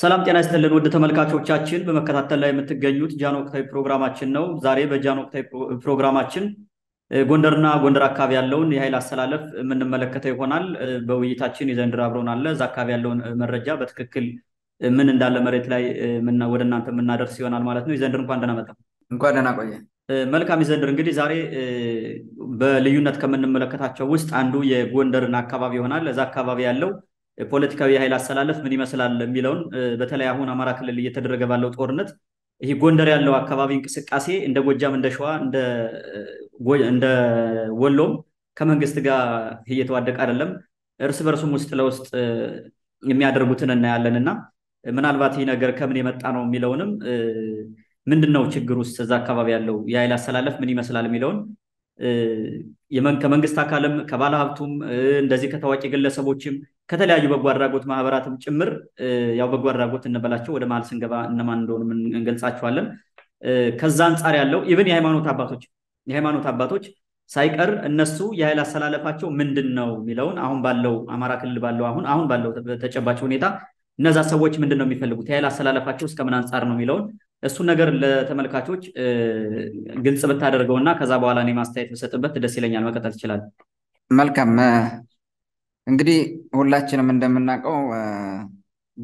ሰላም ጤና ይስጥልን ውድ ተመልካቾቻችን፣ በመከታተል ላይ የምትገኙት ጃን ወቅታዊ ፕሮግራማችን ነው። ዛሬ በጃን ወቅታዊ ፕሮግራማችን ጎንደርና ጎንደር አካባቢ ያለውን የኃይል አሰላለፍ የምንመለከተው ይሆናል። በውይይታችን የዘንድር አብረውን አለ እዛ አካባቢ ያለውን መረጃ በትክክል ምን እንዳለ መሬት ላይ ወደ እናንተ የምናደርስ ይሆናል ማለት ነው። የዘንድር እንኳን ደህና መጣ። እንኳን ደህና ቆየ። መልካም ይዘንድር። እንግዲህ ዛሬ በልዩነት ከምንመለከታቸው ውስጥ አንዱ የጎንደርን አካባቢ ይሆናል። እዛ አካባቢ ያለው ፖለቲካዊ የኃይል አሰላለፍ ምን ይመስላል የሚለውን በተለይ አሁን አማራ ክልል እየተደረገ ባለው ጦርነት ይህ ጎንደር ያለው አካባቢ እንቅስቃሴ እንደ ጎጃም፣ እንደ ሸዋ፣ እንደ ወሎም ከመንግስት ጋር እየተዋደቀ አይደለም። እርስ በርሱም ውስጥ ለውስጥ የሚያደርጉትን እናያለን እና ምናልባት ይህ ነገር ከምን የመጣ ነው የሚለውንም ምንድን ነው ችግር ውስጥ እዛ አካባቢ ያለው የኃይል አሰላለፍ ምን ይመስላል የሚለውን ከመንግስት አካልም ከባለ ሀብቱም እንደዚህ ከታዋቂ ግለሰቦችም ከተለያዩ በጎ አድራጎት ማህበራትም ጭምር ያው በጎ አድራጎት እንበላቸው ወደ መሀል ስንገባ እነማን እንደሆኑ እንገልጻቸዋለን። ከዛ አንጻር ያለው ኢቨን የሃይማኖት አባቶች የሃይማኖት አባቶች ሳይቀር እነሱ የኃይል አሰላለፋቸው ምንድን ነው የሚለውን አሁን ባለው አማራ ክልል ባለው አሁን አሁን ባለው ተጨባጭ ሁኔታ እነዛ ሰዎች ምንድን ነው የሚፈልጉት የኃይል አሰላለፋቸው እስከምን አንጻር ነው የሚለውን እሱን ነገር ለተመልካቾች ግልጽ ብታደርገው እና ከዛ በኋላ እኔ ማስተያየት ብሰጥበት ደስ ይለኛል። መቀጠል ይችላል። መልካም እንግዲህ ሁላችንም እንደምናውቀው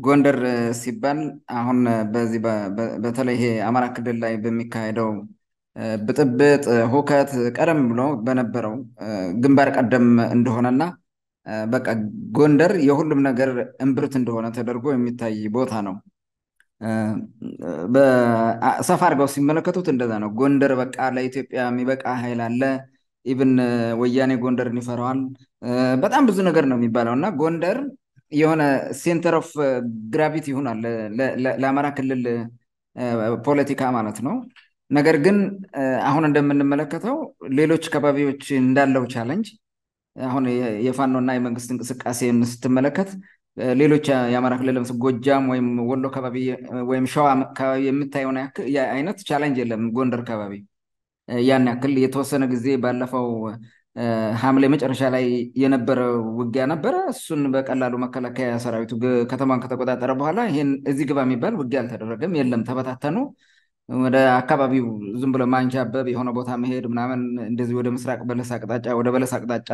ጎንደር ሲባል አሁን በዚህ በተለይ ይሄ አማራ ክልል ላይ በሚካሄደው ብጥብጥ፣ ሁከት ቀደም ብሎ በነበረው ግንባር ቀደም እንደሆነና በቃ ጎንደር የሁሉም ነገር እምብርት እንደሆነ ተደርጎ የሚታይ ቦታ ነው። ሰፋ አድርገው ሲመለከቱት እንደዛ ነው። ጎንደር በቃ ለኢትዮጵያ የሚበቃ ኃይል አለ። ኢብን ወያኔ ጎንደርን ይፈራዋል። በጣም ብዙ ነገር ነው የሚባለው እና ጎንደር የሆነ ሴንተር ኦፍ ግራቪቲ ይሆናል ለአማራ ክልል ፖለቲካ ማለት ነው። ነገር ግን አሁን እንደምንመለከተው ሌሎች ከባቢዎች እንዳለው ቻለንጅ አሁን የፋኖና የመንግስት እንቅስቃሴን ስትመለከት ሌሎች የአማራ ክልል ለምስ ጎጃም ወይም ወሎ አካባቢ ወይም ሸዋ አካባቢ የምታየውን አይነት ቻለንጅ የለም። ጎንደር ከባቢ ያን ያክል የተወሰነ ጊዜ ባለፈው ሐምሌ መጨረሻ ላይ የነበረ ውጊያ ነበረ። እሱን በቀላሉ መከላከያ ሰራዊቱ ከተማን ከተቆጣጠረ በኋላ ይህን እዚህ ግባ የሚባል ውጊያ አልተደረገም፣ የለም። ተበታተኑ። ወደ አካባቢው ዝም ብሎ ማንዣበብ የሆነ ቦታ መሄድ ምናምን እንደዚህ ወደ ምስራቅ በለስ አቅጣጫ ወደ በለስ አቅጣጫ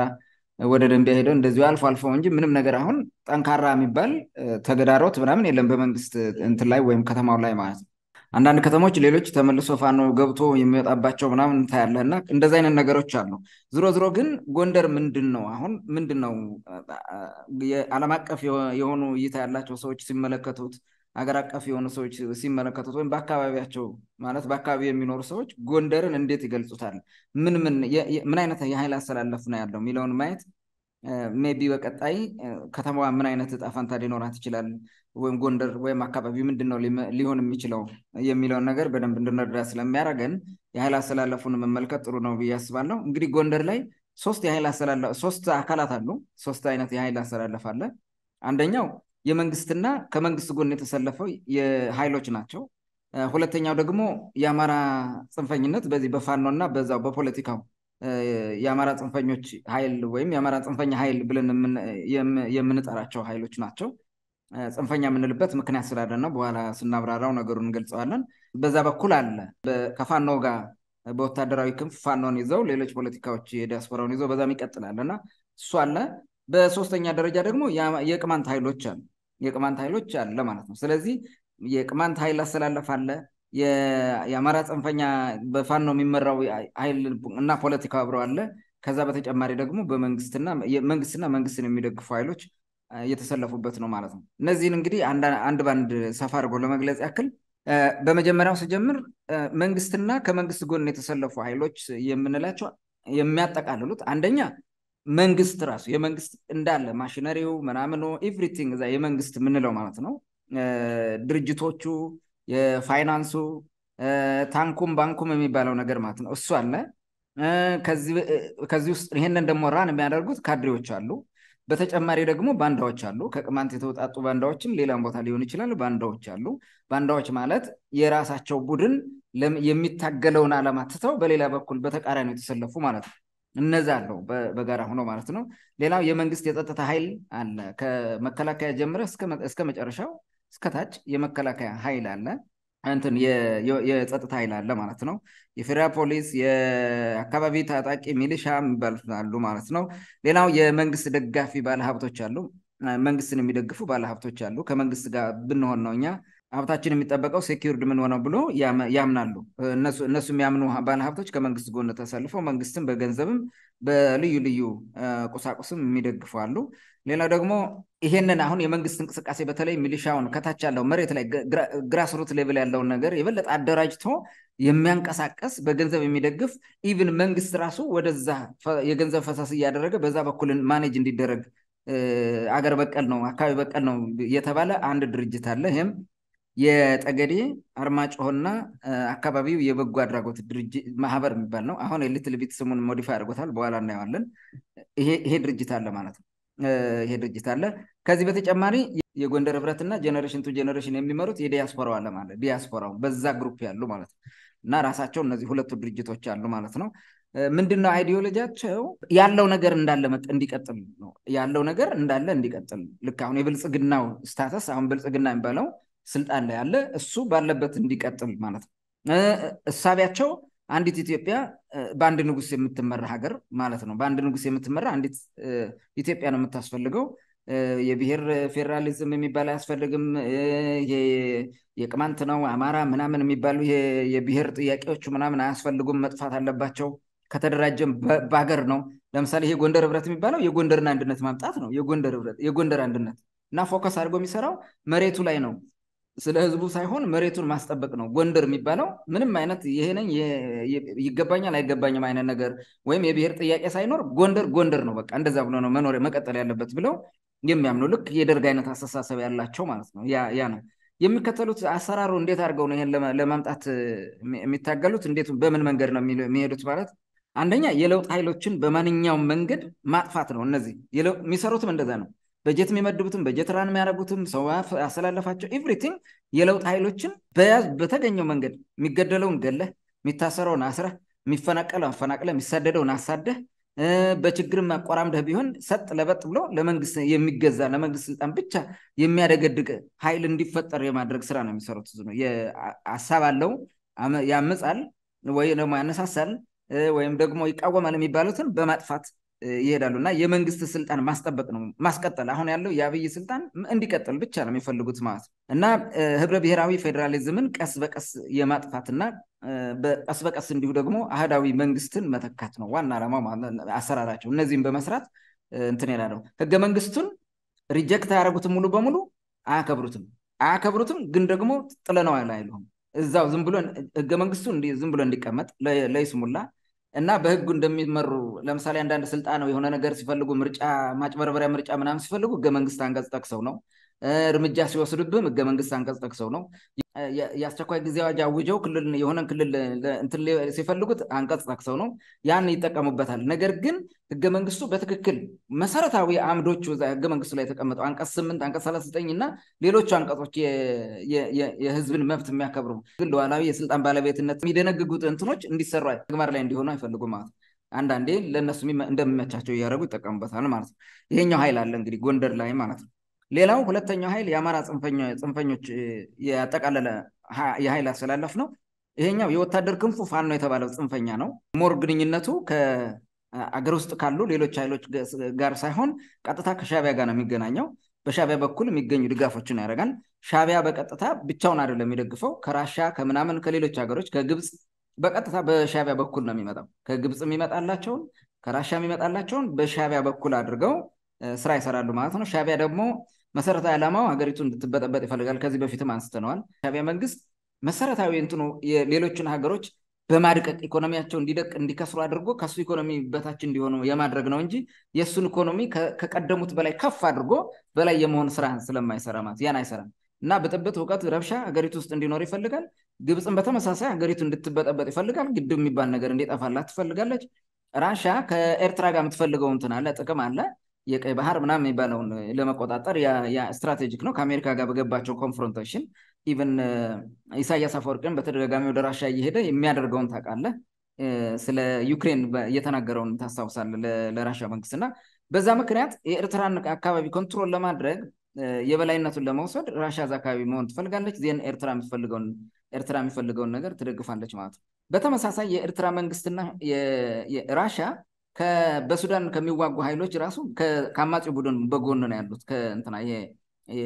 ወደ ደንቢያ ሄደው እንደዚሁ አልፎ አልፎ እንጂ ምንም ነገር አሁን ጠንካራ የሚባል ተገዳሮት ምናምን የለም በመንግስት እንትን ላይ ወይም ከተማው ላይ ማለት ነው። አንዳንድ ከተሞች ሌሎች ተመልሶ ፋኖ ገብቶ የሚወጣባቸው ምናምን ታያለ እና እንደዚ አይነት ነገሮች አሉ። ዝሮ ዝሮ ግን ጎንደር ምንድን ነው አሁን ምንድን ነው የዓለም አቀፍ የሆኑ እይታ ያላቸው ሰዎች ሲመለከቱት ሀገር አቀፍ የሆኑ ሰዎች ሲመለከቱት ወይም በአካባቢያቸው ማለት በአካባቢ የሚኖሩ ሰዎች ጎንደርን እንዴት ይገልጹታል? ምን ምን ምን አይነት የኃይል አሰላለፍ ነው ያለው የሚለውን ማየት ሜቢ በቀጣይ ከተማዋ ምን አይነት እጣ ፈንታ ሊኖራት ይችላል፣ ወይም ጎንደር ወይም አካባቢ ምንድን ነው ሊሆን የሚችለው የሚለውን ነገር በደንብ እንድንረዳ ስለሚያደርገን የኃይል አሰላለፉን መመልከት ጥሩ ነው ብዬ አስባለሁ። እንግዲህ ጎንደር ላይ ሶስት የኃይል ሶስት አካላት አሉ። ሶስት አይነት የኃይል አሰላለፍ አለ። አንደኛው የመንግስትና ከመንግስት ጎን የተሰለፈው የኃይሎች ናቸው። ሁለተኛው ደግሞ የአማራ ጽንፈኝነት በዚህ በፋኖ እና በዛው በፖለቲካው የአማራ ጽንፈኞች ኃይል ወይም የአማራ ጽንፈኛ ኃይል ብለን የምንጠራቸው ኃይሎች ናቸው። ጽንፈኛ የምንልበት ምክንያት ስላለ ነው። በኋላ ስናብራራው ነገሩን እንገልጸዋለን። በዛ በኩል አለ ከፋኖ ጋር በወታደራዊ ክንፍ ፋኖን ይዘው ሌሎች ፖለቲካዎች የዲያስፖራውን ይዘው በዛም ይቀጥላል እና እሱ አለ። በሶስተኛ ደረጃ ደግሞ የቅማንት ኃይሎች አሉ የቅማንት ኃይሎች አለ ማለት ነው። ስለዚህ የቅማንት ኃይል አስተላለፍ አለ። የአማራ በፋን በፋኖ የሚመራው ኃይል እና ፖለቲካ አብረው አለ። ከዛ በተጨማሪ ደግሞ በመንግስትና መንግስትና መንግስትን የሚደግፉ ኃይሎች የተሰለፉበት ነው ማለት ነው። እነዚህን እንግዲህ አንድ በአንድ ሰፋ አድርጎ ለመግለጽ ያክል በመጀመሪያው ስጀምር መንግስትና ከመንግስት ጎን የተሰለፉ ኃይሎች የምንላቸው የሚያጠቃልሉት አንደኛ መንግስት ራሱ የመንግስት እንዳለ ማሽነሪው ምናምኑ ኤቭሪቲንግ እዛ የመንግስት የምንለው ማለት ነው። ድርጅቶቹ፣ የፋይናንሱ፣ ታንኩም ባንኩም የሚባለው ነገር ማለት ነው። እሱ አለ። ከዚህ ውስጥ ይሄንን ደግሞ ራን የሚያደርጉት ካድሬዎች አሉ። በተጨማሪ ደግሞ ባንዳዎች አሉ። ከቅማንት የተውጣጡ ባንዳዎችም ሌላም ቦታ ሊሆን ይችላል። ባንዳዎች አሉ። ባንዳዎች ማለት የራሳቸው ቡድን የሚታገለውን አለማትተው ትተው በሌላ በኩል በተቃራኒ የተሰለፉ ማለት ነው። እነዛ አለው በጋራ ሆኖ ማለት ነው። ሌላው የመንግስት የጸጥታ ኃይል አለ። ከመከላከያ ጀምረ እስከ መጨረሻው እስከታች የመከላከያ ኃይል አለ እንትን የጸጥታ ኃይል አለ ማለት ነው። የፌዴራል ፖሊስ፣ የአካባቢ ታጣቂ ሚሊሻ የሚባሉት ማለት ነው። ሌላው የመንግስት ደጋፊ ባለሀብቶች አሉ። መንግስትን የሚደግፉ ባለሀብቶች አሉ። ከመንግስት ጋር ብንሆን ነው እኛ ሀብታችን የሚጠበቀው ሴኪርድ ምን ሆነው ብሎ ያምናሉ። እነሱ የሚያምኑ ባለሀብቶች ከመንግስት ጎን ተሰልፈው መንግስትም በገንዘብም በልዩ ልዩ ቁሳቁስም የሚደግፉ አሉ። ሌላው ደግሞ ይሄንን አሁን የመንግስት እንቅስቃሴ በተለይ ሚሊሻውን ከታች ያለው መሬት ላይ ግራስሩት ሌቭል ያለውን ነገር የበለጠ አደራጅቶ የሚያንቀሳቀስ በገንዘብ የሚደግፍ ኢቭን መንግስት ራሱ ወደዛ የገንዘብ ፈሳስ እያደረገ በዛ በኩል ማኔጅ እንዲደረግ አገር በቀል ነው አካባቢ በቀል ነው እየተባለ አንድ ድርጅት አለ። ይህም የጠገዴ አርማጭሆና አካባቢው የበጎ አድራጎት ድርጅት ማህበር የሚባል ነው። አሁን የልትል ቤት ስሙን ሞዲፋ አድርጎታል፣ በኋላ እናየዋለን። ይሄ ድርጅት አለ ማለት ነው። ይሄ ድርጅት አለ። ከዚህ በተጨማሪ የጎንደር ህብረትና ጀኔሬሽን ቱ ጀኔሬሽን የሚመሩት የዲያስፖራው አለ ማለት ዲያስፖራው በዛ ግሩፕ ያሉ ማለት ነው። እና ራሳቸው እነዚህ ሁለቱ ድርጅቶች አሉ ማለት ነው። ምንድነው አይዲዮሎጂያቸው? ያለው ነገር እንዳለ እንዲቀጥል ነው። ያለው ነገር እንዳለ እንዲቀጥል ልክ አሁን የብልጽግናው ስታተስ አሁን ብልጽግና የሚባለው ስልጣን ላይ አለ። እሱ ባለበት እንዲቀጥል ማለት ነው። እሳቢያቸው አንዲት ኢትዮጵያ በአንድ ንጉስ የምትመራ ሀገር ማለት ነው። በአንድ ንጉስ የምትመራ አንዲት ኢትዮጵያ ነው የምታስፈልገው። የብሔር ፌዴራሊዝም የሚባል አያስፈልግም። የቅማንት ነው አማራ ምናምን የሚባሉ የብሔር ጥያቄዎቹ ምናምን አያስፈልጉም፣ መጥፋት አለባቸው። ከተደራጀም በሀገር ነው። ለምሳሌ ይሄ ጎንደር ህብረት የሚባለው የጎንደርን አንድነት ማምጣት ነው። የጎንደር ህብረት የጎንደር አንድነት እና ፎከስ አድርጎ የሚሰራው መሬቱ ላይ ነው። ስለ ህዝቡ ሳይሆን መሬቱን ማስጠበቅ ነው። ጎንደር የሚባለው ምንም አይነት ይህንን ይገባኛል አይገባኝም አይነት ነገር ወይም የብሔር ጥያቄ ሳይኖር ጎንደር ጎንደር ነው በቃ እንደዛ ብሎ ነው መኖር መቀጠል ያለበት ብለው የሚያምኑ ልክ የደርግ አይነት አስተሳሰብ ያላቸው ማለት ነው። ያ ነው የሚከተሉት አሰራሩ። እንዴት አድርገው ነው ይሄን ለማምጣት የሚታገሉት? እንዴት በምን መንገድ ነው የሚሄዱት? ማለት አንደኛ የለውጥ ኃይሎችን በማንኛውም መንገድ ማጥፋት ነው። እነዚህ የሚሰሩትም እንደዛ ነው። በጀት የሚመድቡትም በጀት ራን የሚያደርጉትም ሰው ያሰላለፋቸው ኤቭሪቲንግ የለውጥ ኃይሎችን በተገኘው መንገድ የሚገደለውን ገለ የሚታሰረውን አስረ የሚፈናቀለው አፈናቅለ የሚሰደደውን አሳደህ በችግር አቆራምደህ ቢሆን ሰጥ ለበጥ ብሎ ለመንግስት የሚገዛ ለመንግስት ስልጣን ብቻ የሚያደገድግ ኃይል እንዲፈጠር የማድረግ ስራ ነው የሚሰሩት። ሀሳብ አለው፣ ያምፃል ወይ ደግሞ ያነሳሳል ወይም ደግሞ ይቃወማል የሚባሉትን በማጥፋት ይሄዳሉ እና የመንግስት ስልጣን ማስጠበቅ ነው ማስቀጠል። አሁን ያለው የአብይ ስልጣን እንዲቀጥል ብቻ ነው የሚፈልጉት ማለት ነው እና ህብረ ብሔራዊ ፌዴራሊዝምን ቀስ በቀስ የማጥፋትና ቀስ በቀስ እንዲሁ ደግሞ አህዳዊ መንግስትን መተካት ነው ዋና ዓላማ አሰራራቸው። እነዚህም በመስራት እንትን ይላሉ። ህገ መንግስቱን ሪጀክት አያደረጉትም፣ ሙሉ በሙሉ አያከብሩትም። አያከብሩትም ግን ደግሞ ጥለነዋል አይሉም። እዛው ዝም ብሎ ህገ መንግስቱ ዝም ብሎ እንዲቀመጥ ለይስሙላ እና በህጉ እንደሚመሩ ለምሳሌ አንዳንድ ስልጣን የሆነ ነገር ሲፈልጉ ምርጫ ማጭበርበሪያ ምርጫ ምናምን ሲፈልጉ ህገ መንግስት አንቀጽ ጠቅሰው ነው እርምጃ ሲወስድብህም ህገ መንግስት አንቀጽ ጠቅሰው ነው። የአስቸኳይ ጊዜ አዋጅ አውጀው ክልል የሆነን ክልል እንትን ሲፈልጉት አንቀጽ ጠቅሰው ነው። ያን ይጠቀሙበታል። ነገር ግን ህገ መንግስቱ በትክክል መሰረታዊ አምዶቹ ህገ መንግስቱ ላይ የተቀመጠው አንቀጽ ስምንት አንቀጽ ሰላሳ ዘጠኝ እና ሌሎቹ አንቀጾች የህዝብን መብት የሚያከብሩ ግን ለዋላዊ የስልጣን ባለቤትነት የሚደነግጉት እንትኖች እንዲሰሩ ተግባር ላይ እንዲሆኑ አይፈልጉም ማለት ነው። አንዳንዴ ለእነሱ እንደሚመቻቸው እያደረጉ ይጠቀሙበታል ማለት ነው። ይሄኛው ኃይል አለ እንግዲህ ጎንደር ላይ ማለት ነው። ሌላው ሁለተኛው ኃይል የአማራ ጽንፈኞች ያጠቃለለ የኃይል አስተላለፍ ነው። ይሄኛው የወታደር ክንፉ ፋኖ የተባለው ጽንፈኛ ነው። ሞር ግንኙነቱ ከአገር ውስጥ ካሉ ሌሎች ኃይሎች ጋር ሳይሆን ቀጥታ ከሻቢያ ጋር ነው የሚገናኘው። በሻቢያ በኩል የሚገኙ ድጋፎችን ያደርጋል። ሻቢያ በቀጥታ ብቻውን አይደለም የሚደግፈው። ከራሻ ከምናምን ከሌሎች ሀገሮች ከግብፅ በቀጥታ በሻቢያ በኩል ነው የሚመጣው። ከግብፅ የሚመጣላቸውን ከራሻ የሚመጣላቸውን በሻቢያ በኩል አድርገው ስራ ይሰራሉ ማለት ነው። ሻቢያ ደግሞ መሰረታዊ ዓላማው ሀገሪቱ እንድትበጠበጥ ይፈልጋል። ከዚህ በፊትም አንስተነዋል። ሻቢያ መንግስት መሰረታዊ እንትኑ ሌሎችን ሀገሮች በማድቀቅ ኢኮኖሚያቸው እንዲደቅ እንዲከስሩ አድርጎ ከሱ ኢኮኖሚ በታች እንዲሆኑ የማድረግ ነው እንጂ የእሱን ኢኮኖሚ ከቀደሙት በላይ ከፍ አድርጎ በላይ የመሆን ስራ ስለማይሰራ ማለት ያን አይሰራም እና ብጥብጥ፣ እውቀት፣ ረብሻ ሀገሪቱ ውስጥ እንዲኖር ይፈልጋል። ግብፅን በተመሳሳይ ሀገሪቱ እንድትበጠበጥ ይፈልጋል። ግድብ የሚባል ነገር እንዲጠፋላት ትፈልጋለች። ራሻ ከኤርትራ ጋር የምትፈልገው እንትን አለ ጥቅም አለ የቀይ ባህር ምናም የሚባለውን ለመቆጣጠር ስትራቴጂክ ነው። ከአሜሪካ ጋር በገባቸው ኮንፍሮንቴሽን ኢቨን ኢሳያስ አፈወርቅን በተደጋጋሚ ወደ ራሻ እየሄደ የሚያደርገውን ታቃለ ስለ ዩክሬን እየተናገረውን ታስታውሳለ ለራሻ መንግስት እና በዛ ምክንያት የኤርትራን አካባቢ ኮንትሮል ለማድረግ የበላይነቱን ለመውሰድ ራሻ እዛ አካባቢ መሆን ትፈልጋለች። ዜን ኤርትራ የምትፈልገውን ኤርትራ የሚፈልገውን ነገር ትደግፋለች ማለት ነው። በተመሳሳይ የኤርትራ መንግስትና ራሻ በሱዳን ከሚዋጉ ኃይሎች ራሱ ከአማጺ ቡድን በጎን ነው ያሉት። ከእንትና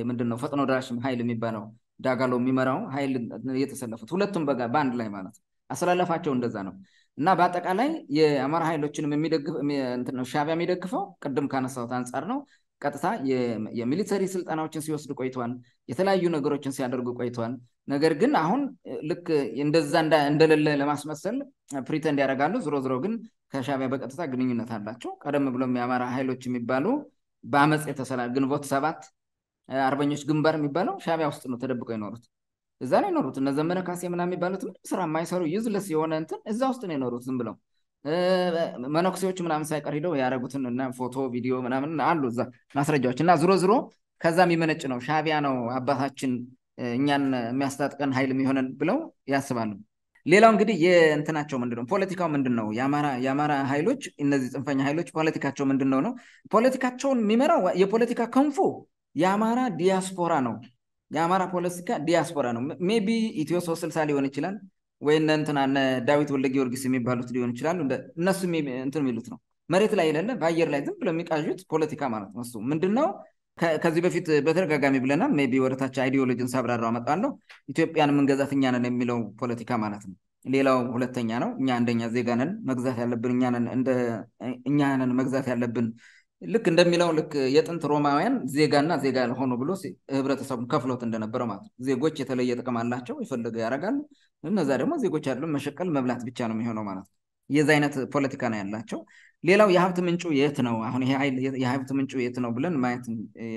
ምንድን ነው ፈጥኖ ደራሽ ኃይል የሚባለው ዳጋሎ የሚመራው ኃይል እየተሰለፉት ሁለቱም በአንድ ላይ ማለት ነው። እንደዛ ነው እና በአጠቃላይ የአማራ ኃይሎችንም ሻቢያ የሚደግፈው ቅድም ካነሳሁት አንጻር ነው። ቀጥታ የሚሊተሪ ስልጠናዎችን ሲወስድ ቆይቷል። የተለያዩ ነገሮችን ሲያደርጉ ቆይቷል። ነገር ግን አሁን ልክ እንደዛ እንደሌለ ለማስመሰል ፕሪተንድ ያደርጋሉ። ዝሮ ዝሮ ግን ከሻቢያ በቀጥታ ግንኙነት አላቸው። ቀደም ብሎም የአማራ ኃይሎች የሚባሉ በአመፅ የተሰላ ግንቦት ሰባት አርበኞች ግንባር የሚባለው ሻቢያ ውስጥ ነው ተደብቀው የኖሩት። እዛ ነው የኖሩት። እነ ዘመነ ካሴ ምናምን የሚባሉት ምንም ስራ የማይሰሩ ዩዝለስ የሆነ እንትን እዛ ውስጥ ነው የኖሩት። ዝም ብለው መነኩሴዎች ምናምን ሳይቀር ሂደው ያደረጉትን እና ፎቶ ቪዲዮ ምናምን አሉ እዛ ማስረጃዎች እና ዝሮ ዝሮ ከዛ የሚመነጭ ነው ሻቢያ ነው አባታችን እኛን የሚያስታጥቀን ኃይል የሚሆነን ብለው ያስባሉ። ሌላው እንግዲህ የእንትናቸው ምንድነው ፖለቲካው ምንድን ነው? የአማራ ኃይሎች እነዚህ ጽንፈኛ ኃይሎች ፖለቲካቸው ምንድን ነው ነው ፖለቲካቸውን የሚመራው የፖለቲካ ክንፉ የአማራ ዲያስፖራ ነው። የአማራ ፖለቲካ ዲያስፖራ ነው። ሜቢ ኢትዮ ሶስት ስልሳ ሊሆን ይችላል ወይ እነ እንትና እነ ዳዊት ወልደ ጊዮርጊስ የሚባሉት ሊሆን ይችላሉ። እነሱ እንትን የሚሉት ነው መሬት ላይ የሌለ በአየር ላይ ዝም ብሎ የሚቃዡት ፖለቲካ ማለት ነው። እሱ ምንድን ነው ከዚህ በፊት በተደጋጋሚ ብለናል። ሜቢ ቢ ወደታች አይዲዮሎጂን ሳብራራው አመጣለሁ። ኢትዮጵያን የምንገዛት እኛ ነን የሚለው ፖለቲካ ማለት ነው። ሌላው ሁለተኛ ነው። እኛ አንደኛ ዜጋ ነን፣ መግዛት ያለብን እኛ ነን መግዛት ያለብን ልክ እንደሚለው ልክ የጥንት ሮማውያን ዜጋና ዜጋ ያልሆኑ ብሎ ህብረተሰቡን ከፍሎት እንደነበረ ማለት ነው። ዜጎች የተለየ ጥቅም አላቸው፣ ይፈልገ ያደርጋሉ። እነዛ ደግሞ ዜጎች አይደሉም፣ መሸቀል መብላት ብቻ ነው የሚሆነው ማለት ነው። የዛ አይነት ፖለቲካ ነው ያላቸው። ሌላው የሀብት ምንጩ የት ነው? አሁን ይሄ ይል የሀብት ምንጩ የት ነው ብለን ማየት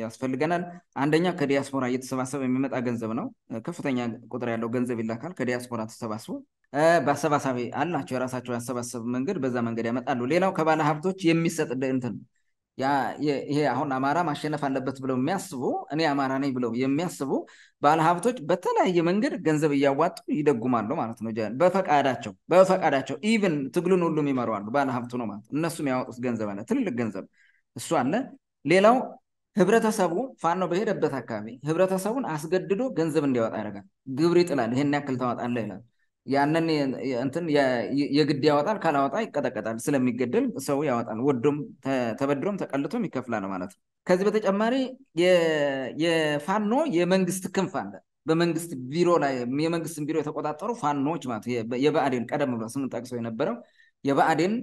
ያስፈልገናል። አንደኛ ከዲያስፖራ እየተሰባሰበ የሚመጣ ገንዘብ ነው። ከፍተኛ ቁጥር ያለው ገንዘብ ይላካል ከዲያስፖራ ተሰባስቦ በአሰባሳቢ አላቸው የራሳቸው ያሰባሰብ መንገድ፣ በዛ መንገድ ያመጣሉ። ሌላው ከባለ ሀብቶች የሚሰጥ እንትን ይሄ አሁን አማራ ማሸነፍ አለበት ብለው የሚያስቡ እኔ አማራ ነኝ ብለው የሚያስቡ ባለሀብቶች በተለያየ መንገድ ገንዘብ እያዋጡ ይደጉማሉ ማለት ነው። በፈቃዳቸው በፈቃዳቸው ኢቭን ትግሉን ሁሉም ይመረዋሉ ባለሀብቱ ነው ማለት እነሱ የሚያወጡት ገንዘብ አለ፣ ትልልቅ ገንዘብ እሱ አለ። ሌላው ህብረተሰቡ ፋኖ በሄደበት አካባቢ ህብረተሰቡን አስገድዶ ገንዘብ እንዲያወጣ ያደርጋል። ግብር ይጥላል። ይሄን ያክል ታወጣለህ ይላል። ያንን እንትን የግድ ያወጣል። ካላወጣ ይቀጠቀጣል። ስለሚገደል ሰው ያወጣል። ወዶም ተበድሮም ተቀልቶም ይከፍላል ማለት ነው። ከዚህ በተጨማሪ የፋኖ የመንግስት ክንፍ አለ። በመንግስት ቢሮ ላይ የመንግስትን ቢሮ የተቆጣጠሩ ፋኖዎች ማለት የበአዴን ቀደም ብሎ ስንጠቅሰው የነበረው የበአዴን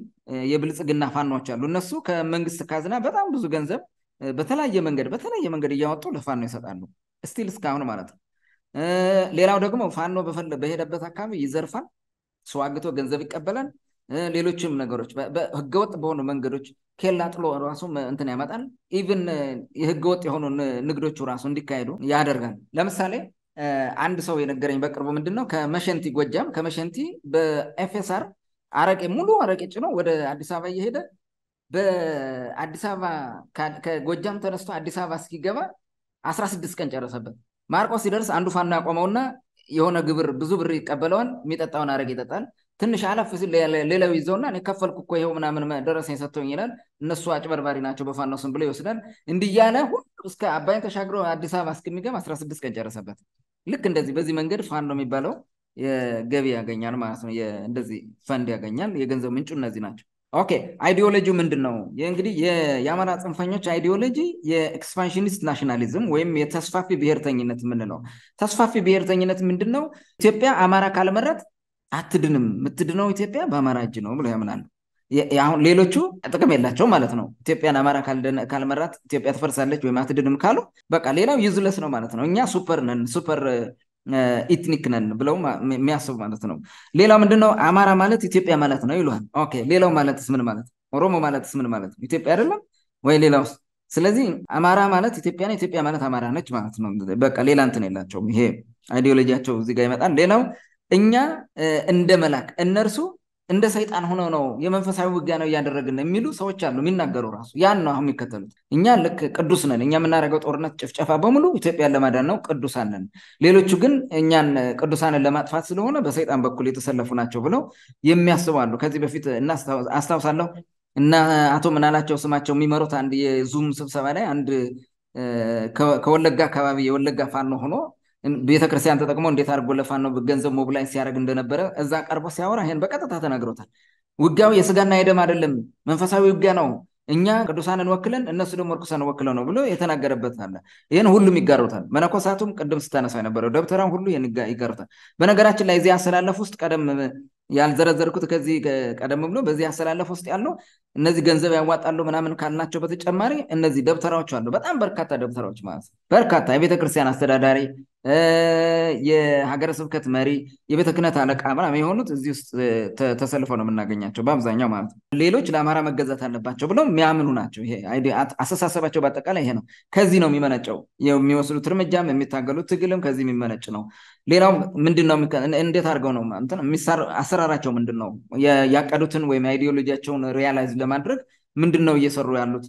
የብልጽግና ፋኖዎች አሉ። እነሱ ከመንግስት ካዝና በጣም ብዙ ገንዘብ በተለያየ መንገድ በተለያየ መንገድ እያወጡ ለፋኖ ይሰጣሉ። ስቲል እስካሁን ማለት ነው። ሌላው ደግሞ ፋኖ በሄደበት አካባቢ ይዘርፋል፣ ሰው አግቶ ገንዘብ ይቀበላል። ሌሎችም ነገሮች ህገወጥ በሆኑ መንገዶች ኬላ ጥሎ ራሱ እንትን ያመጣል። ኢቭን የህገወጥ የሆኑ ንግዶቹ ራሱ እንዲካሄዱ ያደርጋል። ለምሳሌ አንድ ሰው የነገረኝ በቅርቡ ምንድን ነው ከመሸንቲ ጎጃም ከመሸንቲ በኤፌሳር አረቄ ሙሉ አረቄ ጭኖ ወደ አዲስ አበባ እየሄደ በአዲስ አበባ ከጎጃም ተነስቶ አዲስ አበባ እስኪገባ አስራ ስድስት ቀን ጨረሰበት። ማርቆስ ሲደርስ አንዱ ፋና ያቆመውና የሆነ ግብር ብዙ ብር ይቀበለዋል። የሚጠጣውን አረግ ይጠጣል። ትንሽ አለፍ ሲል ሌላው ይዘውና እኔ ከፈልኩ እኮ ይኸው ምናምን ደረሰኝ ሰጥቶኝ ይላል። እነሱ አጭበርባሪ ናቸው በፋናው ስም ብሎ ይወስዳል። እንዲህ እያለ እስከ አባይን ተሻግሮ አዲስ አበባ እስከሚገም አስራ ስድስት ቀን ጨረሰበት። ልክ እንደዚህ በዚህ መንገድ ፋኖ የሚባለው የገቢ ያገኛል ማለት ነው። እንደዚህ ፈንድ ያገኛል። የገንዘብ ምንጩ እነዚህ ናቸው። ኦኬ አይዲዮሎጂው ምንድን ነው? እንግዲህ የአማራ ጽንፈኞች አይዲዮሎጂ የኤክስፓንሽኒስት ናሽናሊዝም ወይም የተስፋፊ ብሔርተኝነት የምንለው ተስፋፊ ብሔርተኝነት ምንድን ነው? ኢትዮጵያ አማራ ካልመረት አትድንም፣ የምትድነው ኢትዮጵያ በአማራ እጅ ነው ብሎ ያምናሉ። አሁን ሌሎቹ ጥቅም የላቸው ማለት ነው። ኢትዮጵያን አማራ ካልመራት ኢትዮጵያ ትፈርሳለች ወይም አትድንም ካሉ በቃ ሌላው ይዝለስ ነው ማለት ነው። እኛ ሱፐር ነን፣ ሱፐር ኢትኒክ ነን ብለው የሚያስቡ ማለት ነው ሌላው ምንድነው አማራ ማለት ኢትዮጵያ ማለት ነው ይሉል ኦኬ ሌላው ማለትስ ምን ማለት ኦሮሞ ማለትስ ምን ማለት ነው ኢትዮጵያ አይደለም ወይ ሌላው ስለዚህ አማራ ማለት ኢትዮጵያ ነው ኢትዮጵያ ማለት አማራ ነች ማለት ነው በቃ ሌላ እንትን የላቸውም ይሄ አይዲዮሎጂያቸው እዚጋ ይመጣል ሌላው እኛ እንደ መላክ እነርሱ እንደ ሰይጣን ሆነው ነው የመንፈሳዊ ውጊያ ነው እያደረግን የሚሉ ሰዎች አሉ። የሚናገሩ ራሱ ያን ነው አሁን የሚከተሉት። እኛ ልክ ቅዱስ ነን፣ እኛ የምናደርገው ጦርነት ጭፍጨፋ በሙሉ ኢትዮጵያን ለማዳን ነው፣ ቅዱሳንን ሌሎቹ ግን እኛን ቅዱሳንን ለማጥፋት ስለሆነ በሰይጣን በኩል የተሰለፉ ናቸው ብለው የሚያስባሉ ከዚህ በፊት አስታውሳለሁ እና አቶ ምናላቸው ስማቸው የሚመሩት አንድ የዙም ስብሰባ ላይ አንድ ከወለጋ አካባቢ የወለጋ ፋኖ ሆኖ ቤተክርስቲያን ተጠቅሞ እንዴት አድርጎ ለፋኖ ገንዘብ ሞብላይ ሲያደርግ እንደነበረ እዛ ቀርቦ ሲያወራ ይሄን በቀጥታ ተናግሮታል። ውጊያው የስጋና የደም አይደለም፣ መንፈሳዊ ውጊያ ነው። እኛ ቅዱሳንን ወክለን እነሱ ደግሞ እርኩሳን ወክለው ነው ብሎ የተናገረበት አለ። ይህን ሁሉም ይጋሩታል። መነኮሳቱም ቅድም ስታነሳ የነበረው ደብተራም ሁሉ ይጋሩታል። በነገራችን ላይ እዚህ አሰላለፍ ውስጥ ቀደም ያልዘረዘርኩት ከዚህ ቀደም ብሎ በዚህ አሰላለፍ ውስጥ ያለው እነዚህ ገንዘብ ያዋጣሉ ምናምን ካልናቸው በተጨማሪ እነዚህ ደብተራዎች አሉ። በጣም በርካታ ደብተራዎች ማለት ነው። በርካታ የቤተክርስቲያን አስተዳዳሪ የሀገረ ስብከት መሪ፣ የቤተ ክህነት አለቃ ምናምን የሆኑት እዚህ ውስጥ ተሰልፈው ነው የምናገኛቸው በአብዛኛው ማለት ነው። ሌሎች ለአማራ መገዛት አለባቸው ብለው የሚያምኑ ናቸው። ይሄ አስተሳሰባቸው በአጠቃላይ ይሄ ነው። ከዚህ ነው የሚመነጨው። የሚወስዱት እርምጃም የሚታገሉት ትግልም ከዚህ የሚመነጭ ነው። ሌላው ምንድን ነው? እንዴት አድርገው ነው አሰራራቸው ምንድን ነው? ያቀዱትን ወይም አይዲዮሎጂያቸውን ሪያላይዝ ለማድረግ ምንድን ነው እየሰሩ ያሉት?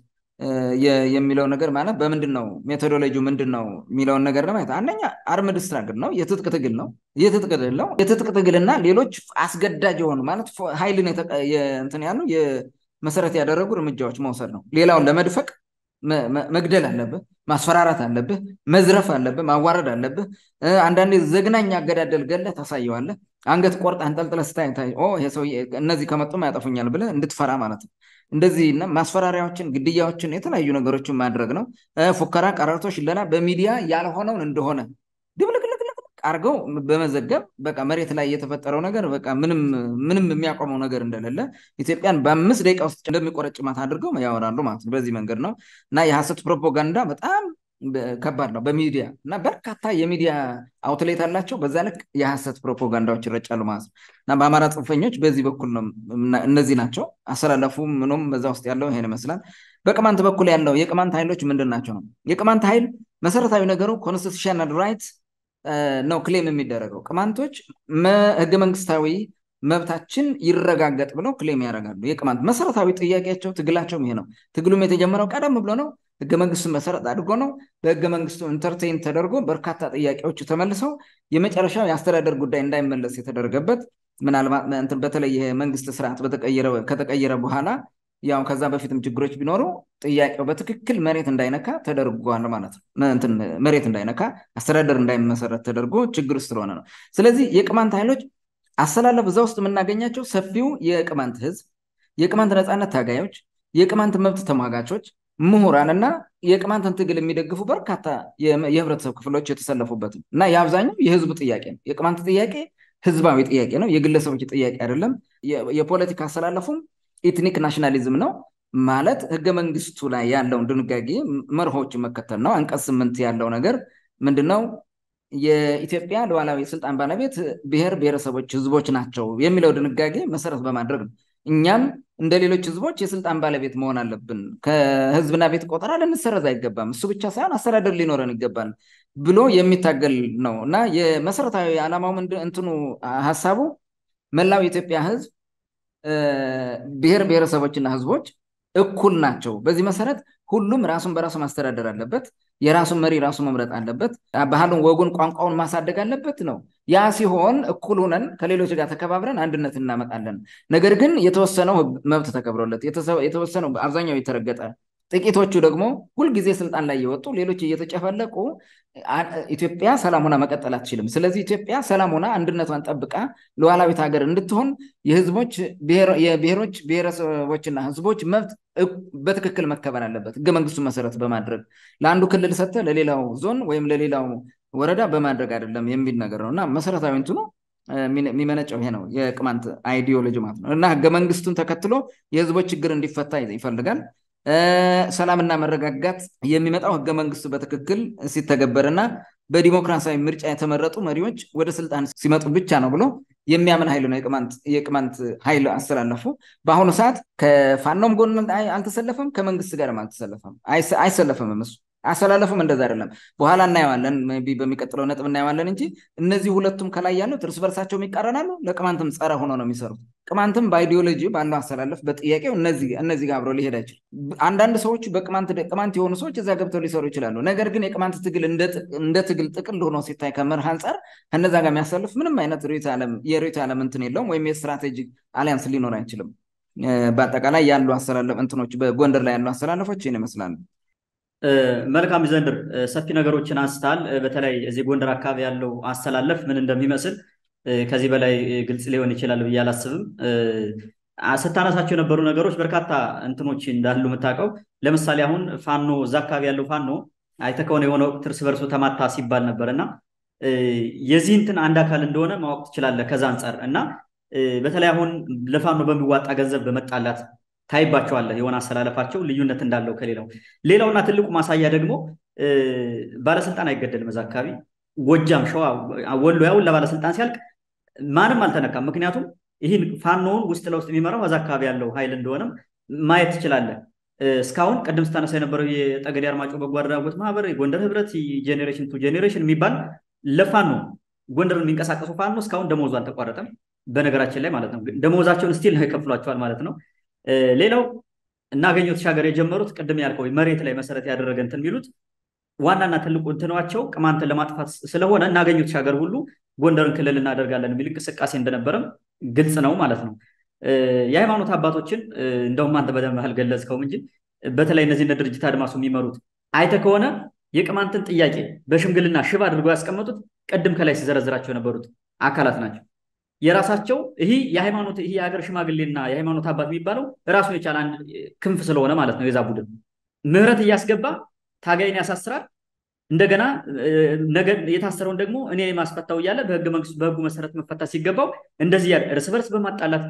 የሚለው ነገር ማለት በምንድን ነው ሜቶዶሎጂ ምንድን ነው የሚለውን ነገር ለማየት አንደኛ አርምድ ስትራግል ነው፣ የትጥቅ ትግል ነው። የትጥቅ ትግል ነው። የትጥቅ ትግል ትግልና ሌሎች አስገዳጅ የሆኑ ማለት ሀይልን እንትን ያሉ መሰረት ያደረጉ እርምጃዎች መውሰድ ነው። ሌላውን ለመድፈቅ መግደል አለብህ፣ ማስፈራራት አለብህ፣ መዝረፍ አለብህ፣ ማዋረድ አለብህ። አንዳንድ ዘግናኝ አገዳደል ገለ ታሳየዋለህ። አንገት ቆርጣ አንጠልጥለህ ስታይ ይሄ ሰው እነዚህ ከመጡም ያጠፉኛል ብለ እንድትፈራ ማለት ነው። እንደዚህ እና ማስፈራሪያዎችን፣ ግድያዎችን፣ የተለያዩ ነገሮችን ማድረግ ነው። ፉከራ፣ ቀረርቶ፣ ሽለላ በሚዲያ ያልሆነውን እንደሆነ አርገው አድርገው በመዘገብ በቃ መሬት ላይ የተፈጠረው ነገር በቃ ምንም የሚያቆመው ነገር እንደሌለ ኢትዮጵያን በአምስት ደቂቃ ውስጥ ማት አድርገው ያወራሉ ማለት ነው። በዚህ መንገድ ነው እና የሐሰት ፕሮፓጋንዳ በጣም ከባድ ነው። በሚዲያ እና በርካታ የሚዲያ አውትሌት አላቸው። በዛ ልክ የሀሰት ፕሮፓጋንዳዎች ይረጫሉ ማለት ነው እና በአማራ ጽንፈኞች በዚህ በኩል ነው። እነዚህ ናቸው አሰላለፉ፣ ምኖም በዛ ውስጥ ያለው ይሄን ይመስላል። በቅማንት በኩል ያለው የቅማንት ኃይሎች ምንድን ናቸው ነው የቅማንት ኃይል መሰረታዊ ነገሩ ኮንስቲቱሽናል ራይት ነው ክሌም የሚደረገው ቅማንቶች ህገ መንግስታዊ መብታችን ይረጋገጥ ብለው ክሌም ያደረጋሉ የቅማንት መሰረታዊ ጥያቄያቸው፣ ትግላቸውም ይሄ ነው። ትግሉም የተጀመረው ቀደም ብሎ ነው። ህገ መንግስቱን መሰረት አድርጎ ነው። በህገ መንግስቱ ኢንተርቴን ተደርጎ በርካታ ጥያቄዎቹ ተመልሰው የመጨረሻው የአስተዳደር ጉዳይ እንዳይመለስ የተደረገበት ምናልባት በተለይ መንግስት ስርዓት ከተቀየረ በኋላ ያው ከዛ በፊትም ችግሮች ቢኖሩ ጥያቄው በትክክል መሬት እንዳይነካ ተደርጓል ማለት ነው። መሬት እንዳይነካ አስተዳደር እንዳይመሰረት ተደርጎ ችግር ስለሆነ ነው። ስለዚህ የቅማንት ኃይሎች አሰላለፍ እዛ ውስጥ የምናገኛቸው ሰፊው የቅማንት ህዝብ፣ የቅማንት ነፃነት ታጋዮች፣ የቅማንት መብት ተሟጋቾች ምሁራን እና የቅማንትን ትግል የሚደግፉ በርካታ የህብረተሰብ ክፍሎች የተሰለፉበት ነው እና የአብዛኛው የህዝብ ጥያቄ ነው። የቅማንት ጥያቄ ህዝባዊ ጥያቄ ነው፣ የግለሰቦች ጥያቄ አይደለም። የፖለቲካ አሰላለፉም ኢትኒክ ናሽናሊዝም ነው ማለት ህገ መንግስቱ ላይ ያለውን ድንጋጌ መርሆች መከተል ነው። አንቀስ ስምንት ያለው ነገር ምንድነው? የኢትዮጵያ ለዋላዊ ስልጣን ባለቤት ብሔር ብሔረሰቦች፣ ህዝቦች ናቸው የሚለው ድንጋጌ መሰረት በማድረግ ነው። እኛም እንደ ሌሎች ህዝቦች የስልጣን ባለቤት መሆን አለብን። ከህዝብና ቤት ቆጠራ ልንሰረዝ አይገባም። እሱ ብቻ ሳይሆን አስተዳደር ሊኖረን ይገባል ብሎ የሚታገል ነው እና የመሰረታዊ ዓላማው እንትኑ ሀሳቡ መላው የኢትዮጵያ ህዝብ ብሔር ብሔረሰቦችና ህዝቦች እኩል ናቸው። በዚህ መሰረት ሁሉም ራሱን በራሱ ማስተዳደር አለበት። የራሱን መሪ ራሱ መምረጥ አለበት። ባህሉን፣ ወጉን፣ ቋንቋውን ማሳደግ አለበት ነው። ያ ሲሆን እኩል ሆነን ከሌሎች ጋር ተከባብረን አንድነት እናመጣለን። ነገር ግን የተወሰነው መብት ተከብሮለት፣ የተወሰነው አብዛኛው የተረገጠ ጥቂቶቹ ደግሞ ሁልጊዜ ስልጣን ላይ እየወጡ ሌሎች እየተጨፈለቁ ኢትዮጵያ ሰላም ሆና መቀጠል አትችልም። ስለዚህ ኢትዮጵያ ሰላም ሆና አንድነቷን ጠብቃ ሉዓላዊት ሀገር እንድትሆን የህዝቦች የብሔሮች ብሔረሰቦችና ህዝቦች መብት በትክክል መከበር አለበት፣ ህገ መንግስቱን መሰረት በማድረግ ለአንዱ ክልል ሰተ ለሌላው ዞን ወይም ለሌላው ወረዳ በማድረግ አይደለም የሚል ነገር ነው እና መሰረታዊ እንትኑ የሚመነጨው ይሄ ነው፣ የቅማንት አይዲዮሎጂ ማለት ነው እና ህገ መንግስቱን ተከትሎ የህዝቦች ችግር እንዲፈታ ይፈልጋል። ሰላምና መረጋጋት የሚመጣው ህገ መንግስቱ በትክክል ሲተገበርና በዲሞክራሲያዊ ምርጫ የተመረጡ መሪዎች ወደ ስልጣን ሲመጡ ብቻ ነው ብሎ የሚያምን ኃይል ነው የቅማንት ኃይል አስተላለፉ። በአሁኑ ሰዓት ከፋኖም ጎን አልተሰለፈም፣ ከመንግስት ጋርም አልተሰለፈም፣ አይሰለፈም እሱ አሰላለፉም እንደዛ አይደለም። በኋላ እናየዋለን፣ ቢ በሚቀጥለው ነጥብ እናየዋለን እንጂ እነዚህ ሁለቱም ከላይ ያሉት እርስ በርሳቸውም ይቃረናሉ። ለቅማንትም ጸረ ሆኖ ነው የሚሰሩት። ቅማንትም በአይዲዮሎጂ በአንዱ አሰላለፍ በጥያቄው እነዚህ ጋር አብረው ሊሄድ አይችልም። አንዳንድ ሰዎች በቅማንት የሆኑ ሰዎች እዛ ገብተው ሊሰሩ ይችላሉ። ነገር ግን የቅማንት ትግል እንደ ትግል ጥቅል ሆኖ ሲታይ ከምርህ አንጻር ከነዛ ጋር የሚያሰልፍ ምንም አይነት የሪት ዓለም እንትን የለውም ወይም የስትራቴጂ አሊያንስ ሊኖር አይችልም። በአጠቃላይ ያሉ አሰላለፍ እንትኖች በጎንደር ላይ ያሉ አሰላለፎች ይመስላሉ። መልካም ዘንድር ሰፊ ነገሮችን አንስታል። በተለይ እዚህ ጎንደር አካባቢ ያለው አስተላለፍ ምን እንደሚመስል ከዚህ በላይ ግልጽ ሊሆን ይችላል ብዬ አላስብም። ስታነሳቸው የነበሩ ነገሮች በርካታ እንትኖች እንዳሉ የምታውቀው፣ ለምሳሌ አሁን ፋኖ እዛ አካባቢ ያለው ፋኖ አይተ ከሆነ የሆነ ወቅት እርስ በርሶ ተማታ ሲባል ነበር እና የዚህ እንትን አንድ አካል እንደሆነ ማወቅ ትችላለህ ከዛ አንጻር እና በተለይ አሁን ለፋኖ በሚዋጣ ገንዘብ በመጣላት ታይባቸዋለህ የሆነ አሰላለፋቸው ልዩነት እንዳለው ከሌላው። ሌላውና ትልቁ ማሳያ ደግሞ ባለስልጣን አይገደልም። እዛ አካባቢ ጎጃም፣ ሸዋ፣ ወሎ ያውን ለባለስልጣን ሲያልቅ ማንም አልተነካም። ምክንያቱም ይህን ፋኖውን ውስጥ ለውስጥ የሚመራው እዛ አካባቢ ያለው ኃይል እንደሆነም ማየት ትችላለን እስካሁን ቅድም ስታነሳ የነበረው የጠገዴ አርማጮ በጎ አድራጎት ማህበር፣ የጎንደር ህብረት፣ ጄኔሬሽን ቱ ጄኔሬሽን የሚባል ለፋኖ ጎንደር የሚንቀሳቀሱ ፋኖ እስካሁን ደሞዙ አልተቋረጠም። በነገራችን ላይ ማለት ነው ደሞዛቸውን ስቲል ነው ይከፍሏቸዋል ማለት ነው። ሌላው እናገኘው ተሻገር የጀመሩት ቅድም ያልከው መሬት ላይ መሰረት ያደረገ እንትን የሚሉት ዋናና ትልቁ እንትናቸው ቅማንትን ለማጥፋት ስለሆነ እናገኘው ተሻገር ሁሉ ጎንደርን ክልል እናደርጋለን የሚል እንቅስቃሴ እንደነበረም ግልጽ ነው ማለት ነው። የሃይማኖት አባቶችን እንደውም አንተ በደንብ ገለጽከው እንጂ በተለይ እነዚህ እነ ድርጅት አድማሱ የሚመሩት አይተ ከሆነ የቅማንትን ጥያቄ በሽምግልና ሽባ አድርገው ያስቀመጡት ቅድም ከላይ ሲዘረዝራቸው የነበሩት አካላት ናቸው። የራሳቸው ይሄ የሃይማኖት ይሄ የሀገር ሽማግሌና የሃይማኖት አባት የሚባለው ራሱን የቻለ አንድ ክንፍ ስለሆነ ማለት ነው የዛ ቡድን ምህረት እያስገባ ታጋይን ያሳስራል። እንደገና የታሰረውን ደግሞ እኔ ማስፈታው እያለ በህጉ መሰረት መፈታት ሲገባው እንደዚህ እርስ በርስ በማጣላት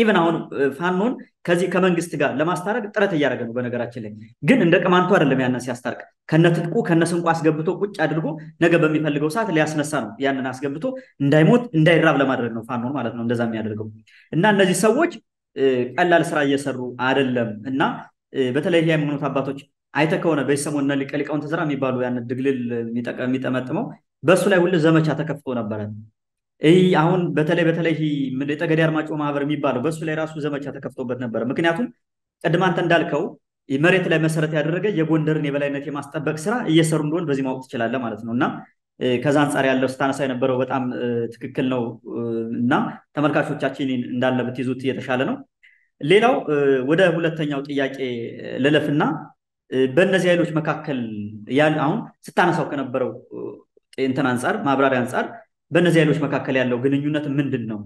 ኢቨን አሁን ፋኖን ከዚህ ከመንግስት ጋር ለማስታረቅ ጥረት እያደረገ ነው። በነገራችን ላይ ግን እንደ ቅማንቱ አይደለም ያንን ሲያስታርቅ ከነትጥቁ ከነስንቁ አስገብቶ ቁጭ አድርጎ ነገ በሚፈልገው ሰዓት ሊያስነሳ ነው። ያንን አስገብቶ እንዳይሞት እንዳይራብ ለማድረግ ነው ፋኖን ማለት ነው እንደዛ የሚያደርገው እና እነዚህ ሰዎች ቀላል ስራ እየሰሩ አይደለም እና በተለይ የሃይማኖት አባቶች አይተ ከሆነ በሰሞን ሊቀ ሊቃውንተ የሚባሉ ያን ድግልል የሚጠመጥመው በእሱ ላይ ሁሉ ዘመቻ ተከፍቶ ነበረ። ይህ አሁን በተለይ በተለይ ጠገዴ አርማጭሆ ማህበር የሚባለው በእሱ ላይ ራሱ ዘመቻ ተከፍቶበት ነበር። ምክንያቱም ቅድም አንተ እንዳልከው መሬት ላይ መሰረት ያደረገ የጎንደርን የበላይነት የማስጠበቅ ስራ እየሰሩ እንደሆን በዚህ ማወቅ ትችላለ ማለት ነው እና ከዛ አንጻር ያለው ስታነሳ የነበረው በጣም ትክክል ነው እና ተመልካቾቻችን እንዳለ ብትይዙት የተሻለ ነው። ሌላው ወደ ሁለተኛው ጥያቄ ልለፍና በእነዚህ ኃይሎች መካከል አሁን ስታነሳው ከነበረው እንትን አንጻር ማብራሪያ አንጻር በእነዚህ ኃይሎች መካከል ያለው ግንኙነት ምንድን ነው?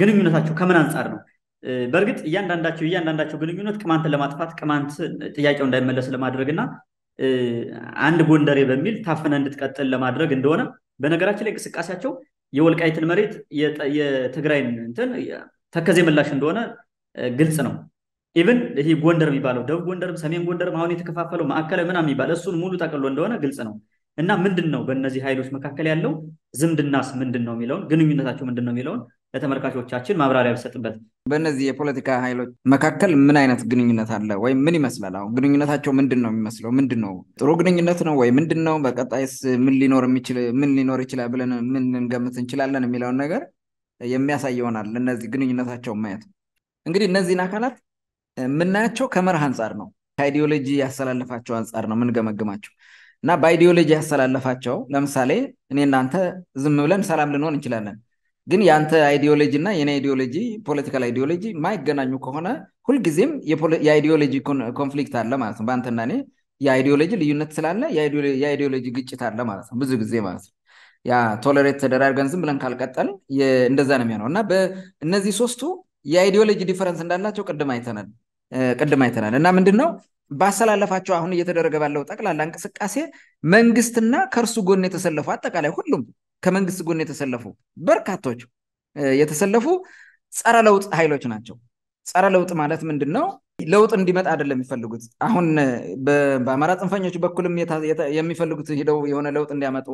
ግንኙነታቸው ከምን አንጻር ነው? በእርግጥ እያንዳንዳቸው እያንዳንዳቸው ግንኙነት ቅማንትን ለማጥፋት ቅማንት ጥያቄው እንዳይመለስ ለማድረግ እና አንድ ጎንደሬ በሚል ታፍነ እንድትቀጥል ለማድረግ እንደሆነ በነገራችን ላይ እንቅስቃሴያቸው የወልቃይትን መሬት የትግራይን እንትን ተከዜ ምላሽ እንደሆነ ግልጽ ነው። ኢቨን ይህ ጎንደር የሚባለው ደቡብ ጎንደርም ሰሜን ጎንደርም አሁን የተከፋፈለው ማዕከላዊ ምናምን የሚባል እሱን ሙሉ ጠቅሎ እንደሆነ ግልጽ ነው። እና ምንድን ነው በእነዚህ ኃይሎች መካከል ያለው ዝምድናስ ምንድን ነው የሚለውን ግንኙነታቸው ምንድን ነው የሚለውን ለተመልካቾቻችን ማብራሪያ ብሰጥበት። በእነዚህ የፖለቲካ ኃይሎች መካከል ምን አይነት ግንኙነት አለ ወይም ምን ይመስላል? አሁን ግንኙነታቸው ምንድን ነው የሚመስለው? ምንድን ነው ጥሩ ግንኙነት ነው ወይ ምንድን ነው? በቀጣይስ ምን ሊኖር የሚችል ምን ሊኖር ይችላል ብለን ምን ልንገምት እንችላለን የሚለውን ነገር የሚያሳይ ይሆናል። እነዚህ ግንኙነታቸውን ማየት እንግዲህ እነዚህን አካላት የምናያቸው ከመርህ አንጻር ነው፣ ከአይዲዮሎጂ ያሰላልፋቸው አንጻር ነው ምንገመግማቸው እና በአይዲዮሎጂ ያስተላለፋቸው ለምሳሌ እኔ እናንተ ዝም ብለን ሰላም ልንሆን እንችላለን። ግን የአንተ አይዲዮሎጂ እና የኔ አይዲዮሎጂ ፖለቲካል አይዲዮሎጂ ማይገናኙ ከሆነ ሁልጊዜም የአይዲዮሎጂ ኮንፍሊክት አለ ማለት ነው። በአንተና እኔ የአይዲዮሎጂ ልዩነት ስላለ የአይዲዮሎጂ ግጭት አለ ማለት ነው። ብዙ ጊዜ ማለት ነው። ያ ቶለሬት ተደራርገን ዝም ብለን ካልቀጠል እንደዛ ነው የሚሆነው እና በእነዚህ ሶስቱ የአይዲዮሎጂ ዲፈረንስ እንዳላቸው ቅድም አይተናል ቅድም አይተናል እና ምንድን ነው ባሰላለፋቸው አሁን እየተደረገ ባለው ጠቅላላ እንቅስቃሴ መንግስትና ከእርሱ ጎን የተሰለፉ አጠቃላይ ሁሉም ከመንግስት ጎን የተሰለፉ በርካቶች የተሰለፉ ጸረ ለውጥ ኃይሎች ናቸው። ጸረ ለውጥ ማለት ምንድን ነው? ለውጥ እንዲመጣ አይደለም የሚፈልጉት። አሁን በአማራ ጽንፈኞች በኩልም የሚፈልጉት ሄደው የሆነ ለውጥ እንዲያመጡ፣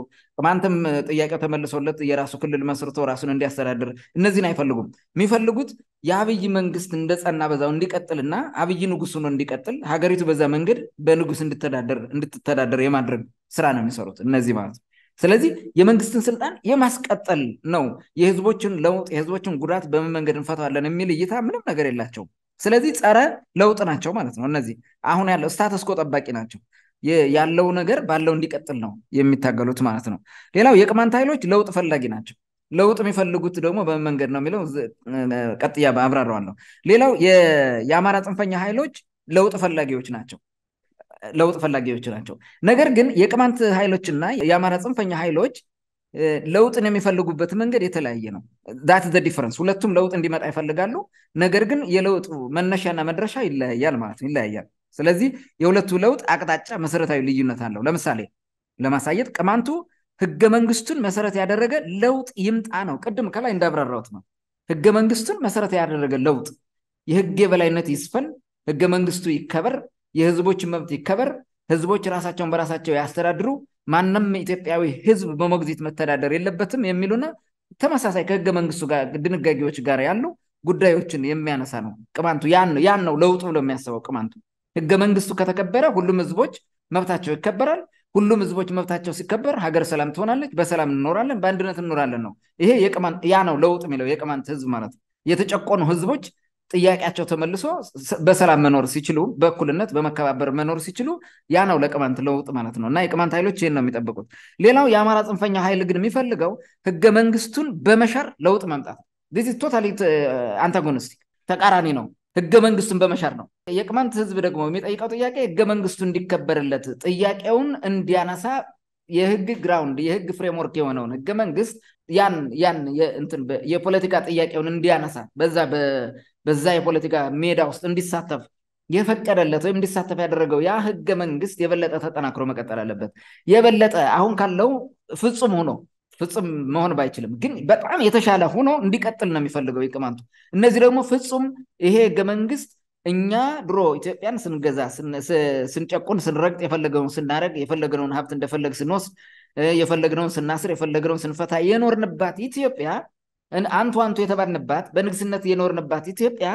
ማንተም ጥያቄው ተመልሶለት የራሱ ክልል መስርቶ ራሱን እንዲያስተዳድር እነዚህን አይፈልጉም። የሚፈልጉት የአብይ መንግስት እንደጸና በዛው እንዲቀጥልና አብይ ንጉስ ሆኖ እንዲቀጥል ሀገሪቱ በዛ መንገድ በንጉስ እንድትተዳደር የማድረግ ስራ ነው የሚሰሩት እነዚህ ማለት ነው። ስለዚህ የመንግስትን ስልጣን የማስቀጠል ነው። የህዝቦችን ለውጥ፣ የህዝቦችን ጉዳት በምን መንገድ እንፈታዋለን የሚል እይታ ምንም ነገር የላቸውም። ስለዚህ ጸረ ለውጥ ናቸው ማለት ነው። እነዚህ አሁን ያለው ስታተስኮ ጠባቂ ናቸው። ያለው ነገር ባለው እንዲቀጥል ነው የሚታገሉት ማለት ነው። ሌላው የቅማንት ኃይሎች ለውጥ ፈላጊ ናቸው። ለውጥ የሚፈልጉት ደግሞ በምን መንገድ ነው የሚለው ቀጥያ አብራረዋለሁ። ሌላው የአማራ ጽንፈኛ ኃይሎች ለውጥ ፈላጊዎች ናቸው ለውጥ ፈላጊዎች ናቸው። ነገር ግን የቅማንት ኃይሎችና የአማራ ጽንፈኛ ኃይሎች ለውጥን የሚፈልጉበት መንገድ የተለያየ ነው። ዳት ዘ ዲፈረንስ። ሁለቱም ለውጥ እንዲመጣ ይፈልጋሉ። ነገር ግን የለውጡ መነሻና መድረሻ ይለያያል ማለት ነው፣ ይለያያል። ስለዚህ የሁለቱ ለውጥ አቅጣጫ መሰረታዊ ልዩነት አለው። ለምሳሌ ለማሳየት ቅማንቱ ህገ መንግስቱን መሰረት ያደረገ ለውጥ ይምጣ ነው። ቅድም ከላይ እንዳብራራሁት ነው። ህገ መንግስቱን መሰረት ያደረገ ለውጥ፣ የህግ የበላይነት ይስፈን፣ ህገ መንግስቱ ይከበር፣ የህዝቦችን መብት ይከበር፣ ህዝቦች ራሳቸውን በራሳቸው ያስተዳድሩ፣ ማንም ኢትዮጵያዊ ህዝብ በሞግዚት መተዳደር የለበትም የሚሉና ተመሳሳይ ከህገ መንግስቱ ጋር ድንጋጌዎች ጋር ያሉ ጉዳዮችን የሚያነሳ ነው። ቅማንቱ ያን ነው ለውጥ ብሎ የሚያስበው ቅማንቱ። ህገ መንግስቱ ከተከበረ ሁሉም ህዝቦች መብታቸው ይከበራል። ሁሉም ህዝቦች መብታቸው ሲከበር ሀገር ሰላም ትሆናለች፣ በሰላም እንኖራለን፣ በአንድነት እንኖራለን ነው። ይሄ ያ ነው ለውጥ የሚለው የቅማንት ህዝብ ማለት ነው። የተጨቆኑ ህዝቦች ጥያቄያቸው ተመልሶ በሰላም መኖር ሲችሉ፣ በእኩልነት በመከባበር መኖር ሲችሉ፣ ያ ነው ለቅማንት ለውጥ ማለት ነው። እና የቅማንት ኃይሎች ይህን ነው የሚጠብቁት። ሌላው የአማራ ጽንፈኛ ኃይል ግን የሚፈልገው ህገ መንግስቱን በመሻር ለውጥ መምጣት ነው። ቶታሊ አንታጎኒስቲክ uh, ተቃራኒ ነው ህገ መንግስቱን በመሻር ነው። የቅማንት ህዝብ ደግሞ የሚጠይቀው ጥያቄ ህገ መንግስቱ እንዲከበርለት ጥያቄውን እንዲያነሳ የህግ ግራውንድ የህግ ፍሬምወርክ የሆነውን ህገ መንግስት ያን ያን የፖለቲካ ጥያቄውን እንዲያነሳ በዛ በዛ የፖለቲካ ሜዳ ውስጥ እንዲሳተፍ የፈቀደለት ወይም እንዲሳተፍ ያደረገው ያ ህገ መንግስት የበለጠ ተጠናክሮ መቀጠል አለበት። የበለጠ አሁን ካለው ፍጹም ሆኖ ፍጹም መሆን ባይችልም ግን በጣም የተሻለ ሆኖ እንዲቀጥል ነው የሚፈልገው ይቅማንቱ እነዚህ ደግሞ ፍጹም ይሄ ህገ መንግስት እኛ ድሮ ኢትዮጵያን ስንገዛ ስንጨቁን፣ ስንረግጥ፣ የፈለገውን ስናደረግ፣ የፈለገነውን ሀብት እንደፈለግ ስንወስድ፣ የፈለግነውን ስናስር፣ የፈለግነውን ስንፈታ የኖርንባት ኢትዮጵያ አንቱ አንቱ የተባልንባት በንግስነት የኖርንባት ኢትዮጵያ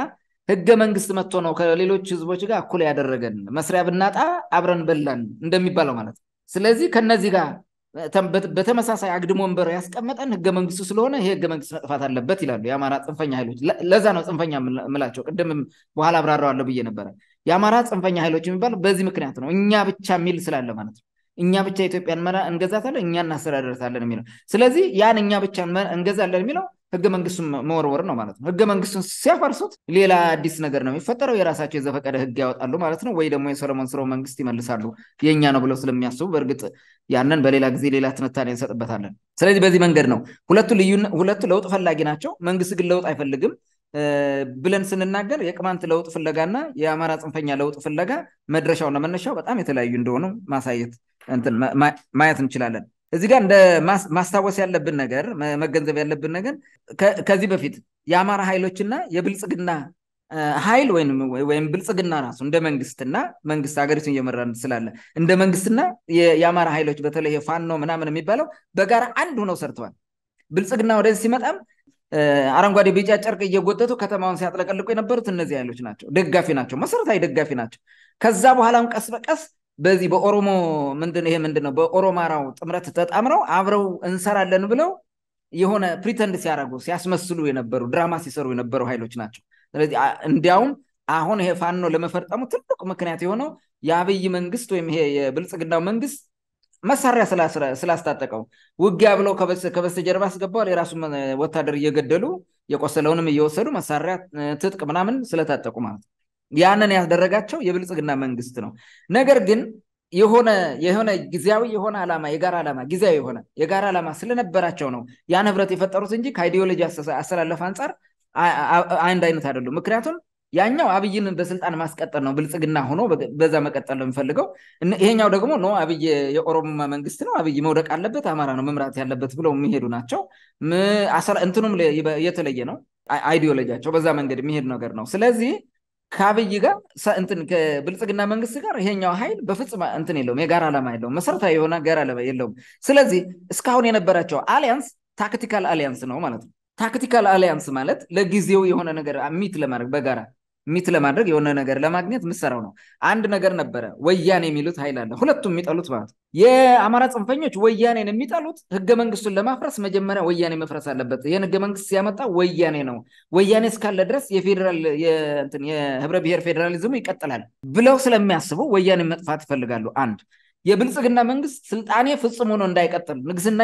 ህገ መንግስት መጥቶ ነው ከሌሎች ህዝቦች ጋር እኩል ያደረገን። መስሪያ ብናጣ አብረን በላን እንደሚባለው ማለት ነው። ስለዚህ ከነዚህ ጋር በተመሳሳይ አግድም ወንበር ያስቀመጠን ህገ መንግስቱ ስለሆነ ይሄ ህገ መንግስት መጥፋት አለበት ይላሉ የአማራ ጽንፈኛ ኃይሎች። ለዛ ነው ጽንፈኛ ምላቸው። ቅድምም በኋላ አብራራዋለሁ ብዬ ነበረ። የአማራ ጽንፈኛ ኃይሎች የሚባል በዚህ ምክንያት ነው። እኛ ብቻ የሚል ስላለ ማለት ነው። እኛ ብቻ ኢትዮጵያን እንገዛታለን፣ እኛ እናስተዳደርታለን የሚለው ስለዚህ ያን እኛ ብቻ እንገዛለን የሚለው ህገ መንግስቱን መወርወር ነው ማለት ነው። ህገ መንግስቱን ሲያፈርሱት ሌላ አዲስ ነገር ነው የሚፈጠረው። የራሳቸው የዘፈቀደ ህግ ያወጣሉ ማለት ነው። ወይ ደግሞ የሰለሞን ስረው መንግስት ይመልሳሉ የእኛ ነው ብለው ስለሚያስቡ በእርግጥ ያንን በሌላ ጊዜ ሌላ ትንታኔ እንሰጥበታለን። ስለዚህ በዚህ መንገድ ነው ሁለቱ ልዩ ሁለቱ ለውጥ ፈላጊ ናቸው። መንግስት ግን ለውጥ አይፈልግም ብለን ስንናገር የቅማንት ለውጥ ፍለጋና የአማራ ጽንፈኛ ለውጥ ፍለጋ መድረሻውና መነሻው በጣም የተለያዩ እንደሆኑ ማሳየት ማየት እንችላለን። እዚህ ጋር እንደ ማስታወስ ያለብን ነገር መገንዘብ ያለብን ነገር ከዚህ በፊት የአማራ ኃይሎችና የብልጽግና ኃይል ወይም ብልጽግና ራሱ እንደ መንግስትና መንግስት ሀገሪቱን እየመራ ስላለ እንደ መንግስትና የአማራ ኃይሎች በተለይ የፋኖ ምናምን የሚባለው በጋራ አንድ ሆነው ሰርተዋል። ብልጽግና ወደዚህ ሲመጣም አረንጓዴ ቢጫ ጨርቅ እየጎተቱ ከተማውን ሲያጥለቀልቁ የነበሩት እነዚህ ኃይሎች ናቸው። ደጋፊ ናቸው፣ መሰረታዊ ደጋፊ ናቸው። ከዛ በኋላም ቀስ በቀስ በዚህ በኦሮሞ ምንድን ይሄ ምንድን ነው በኦሮማራው ጥምረት ተጣምረው አብረው እንሰራለን ብለው የሆነ ፕሪተንድ ሲያደርጉ ሲያስመስሉ የነበሩ ድራማ ሲሰሩ የነበሩ ኃይሎች ናቸው። ስለዚህ እንዲያውም አሁን ይሄ ፋኖ ለመፈርጠሙ ትልቅ ምክንያት የሆነው የአብይ መንግስት ወይም ይሄ የብልጽግናው መንግስት መሳሪያ ስላስታጠቀው ውጊያ ብለው ከበስተጀርባ አስገባዋል። የራሱ ወታደር እየገደሉ የቆሰለውንም እየወሰዱ መሳሪያ ትጥቅ ምናምን ስለታጠቁ ማለት ነው። ያንን ያስደረጋቸው የብልጽግና መንግስት ነው። ነገር ግን የሆነ የሆነ ጊዜያዊ የሆነ ዓላማ የጋራ ዓላማ ጊዜያዊ የሆነ የጋራ ዓላማ ስለነበራቸው ነው ያን ህብረት የፈጠሩት እንጂ ከአይዲዮሎጂ አስተላለፍ አንጻር አንድ አይነት አይደሉም። ምክንያቱም ያኛው አብይን በስልጣን ማስቀጠል ነው፣ ብልጽግና ሆኖ በዛ መቀጠል ነው የምፈልገው። ይሄኛው ደግሞ ኖ አብይ የኦሮሞ መንግስት ነው፣ አብይ መውደቅ አለበት፣ አማራ ነው መምራት ያለበት ብለው የሚሄዱ ናቸው። እንትኑም የተለየ ነው አይዲዮሎጂያቸው፣ በዛ መንገድ የሚሄድ ነገር ነው። ስለዚህ ከአብይ ጋር ከብልጽግና መንግስት ጋር ይሄኛው ኃይል በፍጹም እንትን የለውም፣ የጋራ ዓላማ የለውም፣ መሰረታዊ የሆነ ጋር አላማ የለውም። ስለዚህ እስካሁን የነበራቸው አሊያንስ ታክቲካል አሊያንስ ነው ማለት ነው። ታክቲካል አሊያንስ ማለት ለጊዜው የሆነ ነገር ሚት ለማድረግ በጋራ ሚት ለማድረግ የሆነ ነገር ለማግኘት ምሰራው ነው። አንድ ነገር ነበረ ወያኔ የሚሉት ኃይል አለ። ሁለቱም የሚጠሉት ማለት የአማራ ጽንፈኞች ወያኔን የሚጠሉት ህገ መንግስቱን ለማፍረስ መጀመሪያ ወያኔ መፍረስ አለበት። ይህን ህገ መንግስት ሲያመጣ ወያኔ ነው። ወያኔ እስካለ ድረስ የፌዴራል የህብረ ብሔር ፌዴራሊዝሙ ይቀጥላል ብለው ስለሚያስቡ ወያኔ መጥፋት ይፈልጋሉ። አንድ የብልጽግና መንግስት ስልጣኔ ፍጹም ሆኖ እንዳይቀጥል ንግስና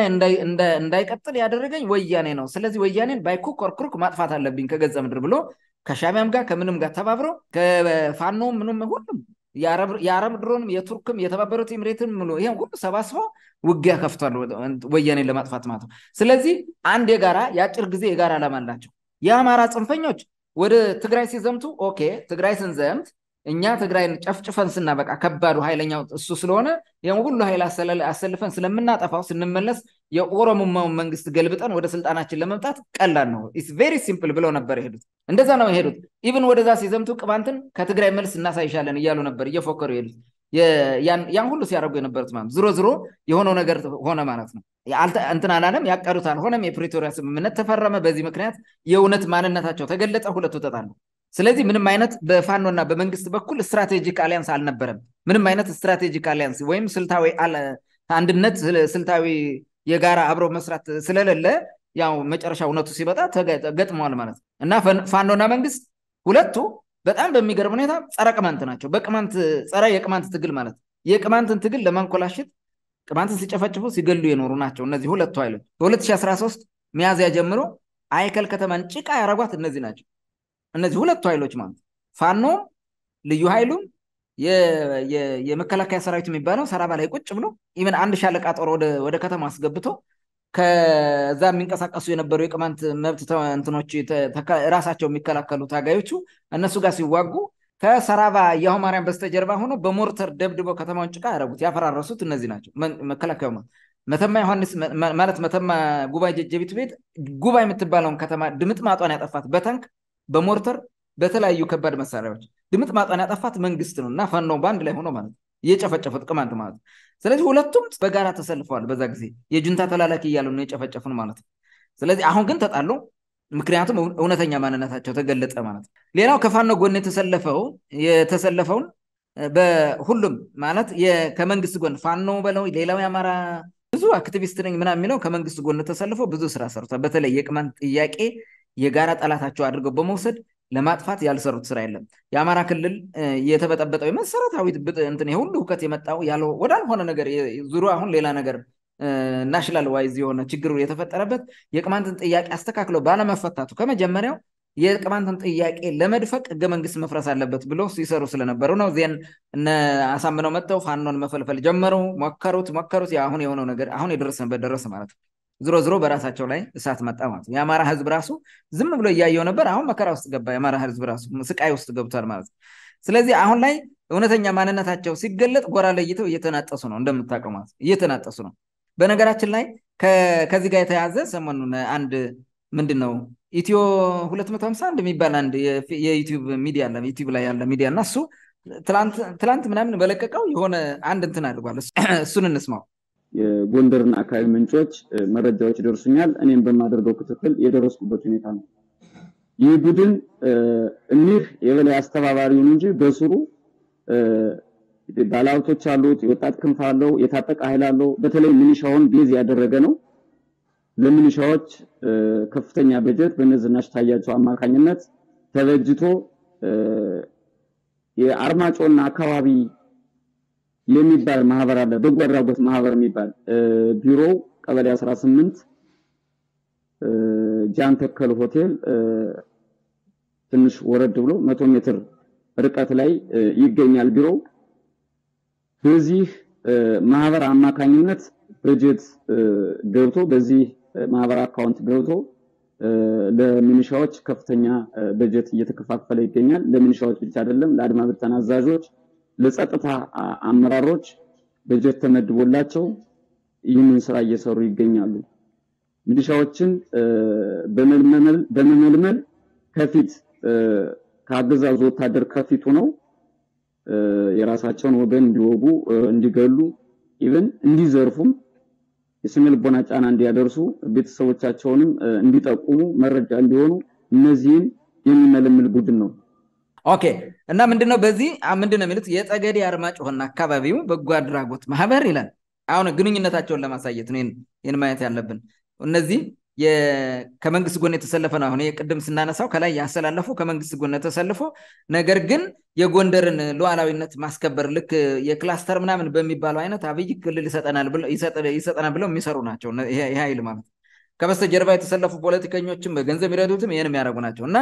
እንዳይቀጥል ያደረገኝ ወያኔ ነው። ስለዚህ ወያኔን ባይኩክ ኮርክሩክ ማጥፋት አለብኝ ከገጸ ምድር ብሎ ከሻቢያም ጋር ከምንም ጋር ተባብረው ከፋኖ ምኑም ሁሉም የአረብ ድሮንም የቱርክም የተባበሩት ኤምሬትም ምኑ ይህም ሁሉ ሰባስበው ውጊያ ከፍቷል ወያኔ ለማጥፋት ማለት ነው። ስለዚህ አንድ የጋራ የአጭር ጊዜ የጋራ አላማ አላቸው። የአማራ ጽንፈኞች ወደ ትግራይ ሲዘምቱ ኦኬ ትግራይ ስንዘምት እኛ ትግራይን ጨፍጭፈን ስናበቃ ከባዱ ኃይለኛው እሱ ስለሆነ ይህም ሁሉ ኃይል አሰልፈን ስለምናጠፋው ስንመለስ የኦሮሞማውን መንግስት ገልብጠን ወደ ስልጣናችን ለመምጣት ቀላል ነው። ኢትስ ቬሪ ሲምፕል ብለው ነበር የሄዱት። እንደዛ ነው የሄዱት። ኢቭን ወደዛ ሲዘምቱ ቅማንትን ከትግራይ መልስ እናሳይሻለን እያሉ ነበር እየፎከሩ የሄዱት። ያን ሁሉ ሲያደርጉ የነበሩት ማለት ዝሮ ዝሮ የሆነው ነገር ሆነ ማለት ነው። እንትን አላለም፣ ያቀዱት አልሆነም። የፕሪቶሪያ ስምምነት ተፈረመ። በዚህ ምክንያት የእውነት ማንነታቸው ተገለጠ። ሁለቱ ተጣሉ። ስለዚህ ምንም አይነት በፋኖና በመንግስት በኩል ስትራቴጂክ አሊያንስ አልነበረም። ምንም አይነት ስትራቴጂክ አሊያንስ ወይም ስልታዊ አንድነት፣ ስልታዊ የጋራ አብሮ መስራት ስለሌለ ያው መጨረሻ እውነቱ ሲበጣ ገጥመዋል ማለት ነው እና ፋኖና መንግስት ሁለቱ በጣም በሚገርም ሁኔታ ጸረ ቅማንት ናቸው። በቅማንት ጸረ የቅማንት ትግል ማለት ነው። የቅማንትን ትግል ለማንኮላሸት ቅማንትን ሲጨፈጭፉ ሲገሉ የኖሩ ናቸው እነዚህ ሁለቱ ኃይሎች። በ2013 ሚያዝያ ጀምሮ አይከል ከተማን ጭቃ ያረጓት እነዚህ ናቸው። እነዚህ ሁለቱ ኃይሎች ማለት ፋኖም ልዩ ኃይሉም የመከላከያ ሰራዊት የሚባለው ሰራባ ላይ ቁጭ ብሎ ኢቨን አንድ ሻለቃ ጦር ወደ ከተማ አስገብቶ ከዛ የሚንቀሳቀሱ የነበሩ የቅማንት መብት እንትኖች ራሳቸው የሚከላከሉ ታጋዮቹ እነሱ ጋር ሲዋጉ ከሰራባ የአሁ ማርያም በስተጀርባ ሆኖ በሞርተር ደብድቦ ከተማውን ጭቃ ያደረጉት ያፈራረሱት እነዚህ ናቸው። መከላከያ መተማ ዮሐንስ ማለት መተማ ጉባኤ ጀጀቢት ቤት ጉባኤ የምትባለውን ከተማ ድምጥ ማጧን ያጠፋት በተንክ በሞርተር በተለያዩ ከባድ መሳሪያዎች ድምጥ ማጣን ያጠፋት መንግስት ነው እና ፋኖ በአንድ ላይ ሆኖ ማለት እየጨፈጨፈ ጥቅማንት ማለት ነው። ስለዚህ ሁለቱም በጋራ ተሰልፈዋል። በዛ ጊዜ የጁንታ ተላላኪ እያሉ ነው የጨፈጨፍን ማለት ነው። ስለዚህ አሁን ግን ተጣሉ። ምክንያቱም እውነተኛ ማንነታቸው ተገለጠ ማለት ነው። ሌላው ከፋኖ ጎን የተሰለፈው የተሰለፈውን በሁሉም ማለት ከመንግስት ጎን ፋኖ በለው ሌላው የአማራ ብዙ አክቲቪስት ነኝ ምና የሚለው ከመንግስት ጎን ተሰልፎ ብዙ ስራ ሰርቷል። በተለይ የቅማንት ጥያቄ የጋራ ጠላታቸው አድርገው በመውሰድ ለማጥፋት ያልሰሩት ስራ የለም። የአማራ ክልል የተበጠበጠው የመሰረታዊ እንትን የሁሉ እውከት የመጣው ያለ ወዳልሆነ ነገር ዙሩ አሁን ሌላ ነገር ናሽናል ዋይዝ የሆነ ችግር የተፈጠረበት የቅማንትን ጥያቄ አስተካክለው ባለመፈታቱ ከመጀመሪያው የቅማንትን ጥያቄ ለመድፈቅ ህገ መንግስት መፍረስ አለበት ብሎ ሲሰሩ ስለነበሩ ነው። ዜን አሳምነው መጥተው ፋኖን መፈልፈል ጀመሩ። ሞከሩት ሞከሩት። አሁን የሆነው ነገር አሁን የደረሰበት ደረሰ ማለት ነው። ዝሮ ዝሮ በራሳቸው ላይ እሳት መጣ ማለት ነው። የአማራ ህዝብ ራሱ ዝም ብሎ እያየው ነበር። አሁን መከራ ውስጥ ገባ። የአማራ ህዝብ ራሱ ስቃይ ውስጥ ገብቷል ማለት ነው። ስለዚህ አሁን ላይ እውነተኛ ማንነታቸው ሲገለጥ ጎራ ለይተው እየተናጠሱ ነው፣ እንደምታቀ ማለት ነው። እየተናጠሱ ነው። በነገራችን ላይ ከዚህ ጋር የተያዘ ሰሞኑን አንድ ምንድን ነው ኢትዮ 251 የሚባል አንድ የዩቲብ ሚዲያ አለ፣ ዩቲብ ላይ ያለ ሚዲያ እና እሱ ትላንት ምናምን በለቀቀው የሆነ አንድ እንትን አድርጓል። እሱን እንስማው። የጎንደርና አካባቢ ምንጮች መረጃዎች ይደርሱኛል። እኔም በማደርገው ክትትል የደረስኩበት ሁኔታ ነው። ይህ ቡድን እኒህ የበላይ አስተባባሪውን እንጂ በስሩ ባለሀብቶች አሉት፣ የወጣት ክንፍ አለው፣ የታጠቀ ኃይል አለው። በተለይ ሚኒሻውን ቤዝ ያደረገ ነው። ለሚኒሻዎች ከፍተኛ በጀት በነዝናሽ ታያቸው አማካኝነት ተበጅቶ የአርማጮና አካባቢ የሚባል ማህበር አለ። በጎ አድራጎት ማህበር የሚባል ቢሮ ቀበሌ 18 ጃን ተከል ሆቴል ትንሽ ወረድ ብሎ መቶ ሜትር ርቀት ላይ ይገኛል ቢሮ በዚህ ማህበር አማካኝነት በጀት ገብቶ በዚህ ማህበር አካውንት ገብቶ ለሚኒሻዎች ከፍተኛ በጀት እየተከፋፈለ ይገኛል። ለሚኒሻዎች ብቻ አይደለም፣ ለአድማ ብተና አዛዦች ለጸጥታ አመራሮች በጀት ተመድቦላቸው ይህንን ስራ እየሰሩ ይገኛሉ። ሚሊሻዎችን በመመልመል ከፊት ከአገዛዙ ወታደር ከፊት ሆነው የራሳቸውን ወገን እንዲወጉ፣ እንዲገሉ፣ ኢቨን እንዲዘርፉም የስነ ጫና እንዲያደርሱ፣ ቤተሰቦቻቸውንም እንዲጠቁሙ፣ መረጃ እንዲሆኑ እነዚህን የሚመለምል ቡድን ነው። ኦኬ እና ምንድነው በዚህ ምንድነው የሚሉት የጸገዴ ሆና አካባቢው በጎ አድራጎት ማህበር ይላል አሁን ግንኙነታቸውን ለማሳየት ነው ይህን ማየት ያለብን እነዚህ ከመንግስት ጎን የተሰለፈ ነው አሁን ቅድም ስናነሳው ከላይ ያሰላለፉ ከመንግስት ጎን ተሰልፎ ነገር ግን የጎንደርን ሉዓላዊነት ማስከበር ልክ የክላስተር ምናምን በሚባለው አይነት አብይ ክልል ይሰጠናል ብለው የሚሰሩ ናቸው ይህ ኃይል ማለት ከበስተጀርባ የተሰለፉ ፖለቲከኞችም በገንዘብ ይረዱትም ይህን የሚያደረጉ ናቸው እና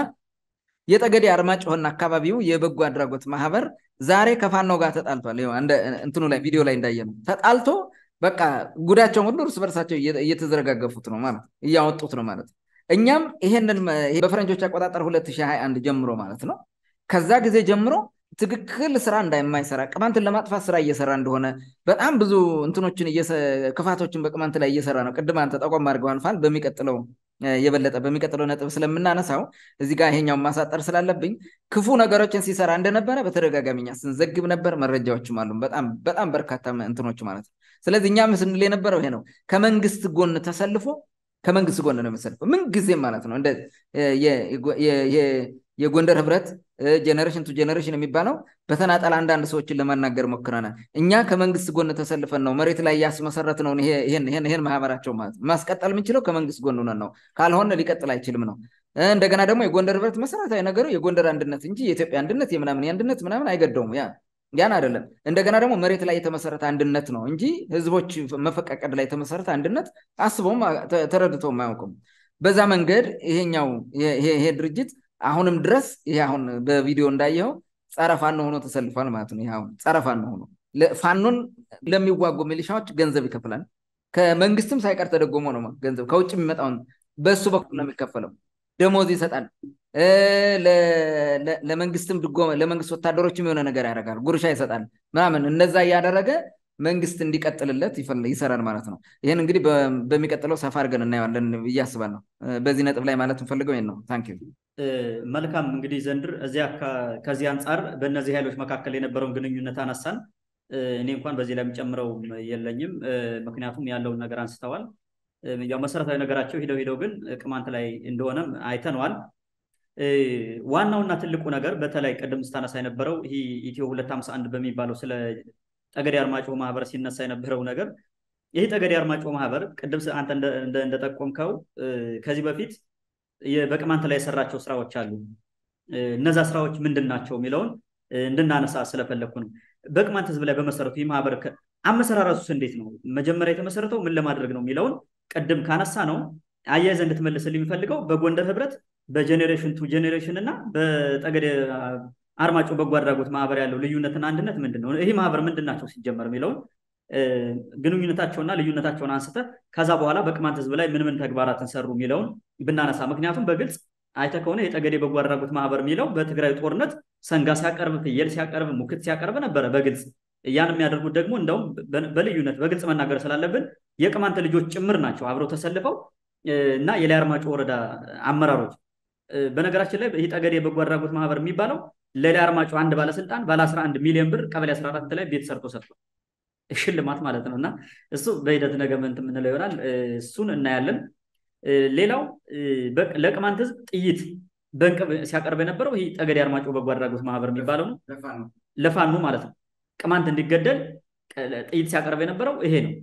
የጠገዴ አርማጭሆና አካባቢው የበጎ አድራጎት ማህበር ዛሬ ከፋኖ ጋር ተጣልቷል። እንትኑ ላይ ቪዲዮ ላይ እንዳየ ነው። ተጣልቶ በቃ ጉዳቸውን ሁሉ እርስ በርሳቸው እየተዘረጋገፉት ነው ማለት እያወጡት ነው ማለት እኛም ይሄንን በፈረንጆች አቆጣጠር 2021 ጀምሮ ማለት ነው ከዛ ጊዜ ጀምሮ ትክክል ስራ እንዳይማይሰራ ቅማንትን ለማጥፋት ስራ እየሰራ እንደሆነ በጣም ብዙ እንትኖችን ክፋቶችን በቅማንት ላይ እየሰራ ነው። ቅድም አንተ ጠቆም አድርገዋል። በሚቀጥለው የበለጠ በሚቀጥለው ነጥብ ስለምናነሳው እዚህ ጋር ይሄኛውን ማሳጠር ስላለብኝ ክፉ ነገሮችን ሲሰራ እንደነበረ በተደጋጋሚ ስንዘግብ ነበር። መረጃዎችም አሉ፣ በጣም በጣም በርካታ እንትኖች ማለት ነው። ስለዚህ እኛም ስንል የነበረው ይሄ ነው። ከመንግስት ጎን ተሰልፎ ከመንግስት ጎን ነው የሚሰልፈው ምንጊዜም ማለት ነው የጎንደር ህብረት ጀነሬሽን ቱ ጀነሬሽን የሚባለው በተናጠል አንዳንድ ሰዎችን ለማናገር ሞክረናል። እኛ ከመንግስት ጎን ተሰልፈን ነው መሬት ላይ ያስመሰረት ነው ይሄን ማህበራቸው ማለት ማስቀጠል የምንችለው ከመንግስት ጎን ነን ነው። ካልሆነ ሊቀጥል አይችልም ነው። እንደገና ደግሞ የጎንደር ህብረት መሰረታዊ ነገሩ የጎንደር አንድነት እንጂ የኢትዮጵያ አንድነት የምናምን የአንድነት ምናምን አይገደውም። ያ ያን አይደለም። እንደገና ደግሞ መሬት ላይ የተመሰረተ አንድነት ነው እንጂ ህዝቦች መፈቃቀድ ላይ የተመሰረተ አንድነት አስበውም ተረድተውም አያውቅም። በዛ መንገድ ይሄኛው ይሄ ድርጅት አሁንም ድረስ ይሄ አሁን በቪዲዮ እንዳየው ጸረ ፋኖ ሆኖ ተሰልፏል ማለት ነው። ይሁን ጸረ ፋኖ ሆኖ ፋኖን ለሚዋጉ ሚሊሻዎች ገንዘብ ይከፍላል። ከመንግስትም ሳይቀር ተደጎሞ ነው ገንዘብ ከውጭ የሚመጣውን በእሱ በኩል ነው የሚከፈለው። ደሞዝ ይሰጣል። ለመንግስትም ድጎማ ለመንግስት ወታደሮችም የሆነ ነገር ያደርጋል፣ ጉርሻ ይሰጣል ምናምን። እነዛ እያደረገ መንግስት እንዲቀጥልለት ይሰራል ማለት ነው። ይህን እንግዲህ በሚቀጥለው ሰፋ አድርገን እናየዋለን እያስባል ነው። በዚህ ነጥብ ላይ ማለት እንፈልገው ይህን ነው። ታንክ ዩ። መልካም እንግዲህ ዘንድር እዚያ ከዚህ አንጻር በእነዚህ ኃይሎች መካከል የነበረውን ግንኙነት አነሳን። እኔ እንኳን በዚህ ላይ የሚጨምረው የለኝም፣ ምክንያቱም ያለውን ነገር አንስተዋል። ያው መሰረታዊ ነገራቸው ሂደው ሂደው ግን ቅማንት ላይ እንደሆነም አይተነዋል። ዋናውና ትልቁ ነገር በተለይ ቅድም ስታነሳ የነበረው ኢትዮ ሁለት ሀምሳ አንድ በሚባለው ስለ ጠገዴ አርማጭሆ ማህበር ሲነሳ የነበረው ነገር ይህ ጠገዴ አርማጭሆ ማህበር ቅድም አንተ እንደጠቆምከው ከዚህ በፊት በቅማንት ላይ የሰራቸው ስራዎች አሉ። እነዛ ስራዎች ምንድን ናቸው የሚለውን እንድናነሳ ስለፈለግኩ ነው። በቅማንት ህዝብ ላይ በመሰረቱ ይህ ማህበር አመሰራረሱስ እንዴት ነው? መጀመሪያ የተመሰረተው ምን ለማድረግ ነው የሚለውን ቅድም ካነሳ ነው አያይዘ እንድትመልስል የሚፈልገው በጎንደር ህብረት፣ በጀኔሬሽን ቱ ጀኔሬሽን እና በጠገዴ አርማጮ በጎ አድራጎት ማህበር ያለው ልዩነትና አንድነት ምንድን ነው? ይህ ማህበር ምንድን ናቸው ሲጀመር የሚለውን ግንኙነታቸውና ልዩነታቸውን አንስተ ከዛ በኋላ በቅማንት ህዝብ ላይ ምን ምን ተግባራትን ሰሩ የሚለውን ብናነሳ፣ ምክንያቱም በግልጽ አይተ ከሆነ የጠገዴ በጎ አድራጎት ማህበር የሚለው በትግራይ ጦርነት ሰንጋ ሲያቀርብ፣ ፍየል ሲያቀርብ፣ ሙክት ሲያቀርብ ነበረ በግልጽ ያን የሚያደርጉት ደግሞ እንደውም በልዩነት በግልጽ መናገር ስላለብን የቅማንት ልጆች ጭምር ናቸው አብረው ተሰልፈው እና የላይ አርማጮ ወረዳ አመራሮች። በነገራችን ላይ ይህ ጠገዴ የበጎ አድራጎት ማህበር የሚባለው ለዳ አርማጭሆ አንድ ባለስልጣን ባለ 11 ሚሊዮን ብር ቀበሌ 14 ላይ ቤት ሰርቶ ሰጥቷል። ሽልማት ማለት ነው እና እሱ በሂደት ነገ ምን የምንለው ይሆናል። እሱን እናያለን። ሌላው ለቅማንት ህዝብ ጥይት በእንቅብ ሲያቀርብ የነበረው ይህ ጠገዴ አርማጭሆ በጎ አድራጎት ማህበር የሚባለው ነው። ለፋኑ ማለት ነው። ቅማንት እንዲገደል ጥይት ሲያቀርብ የነበረው ይሄ ነው።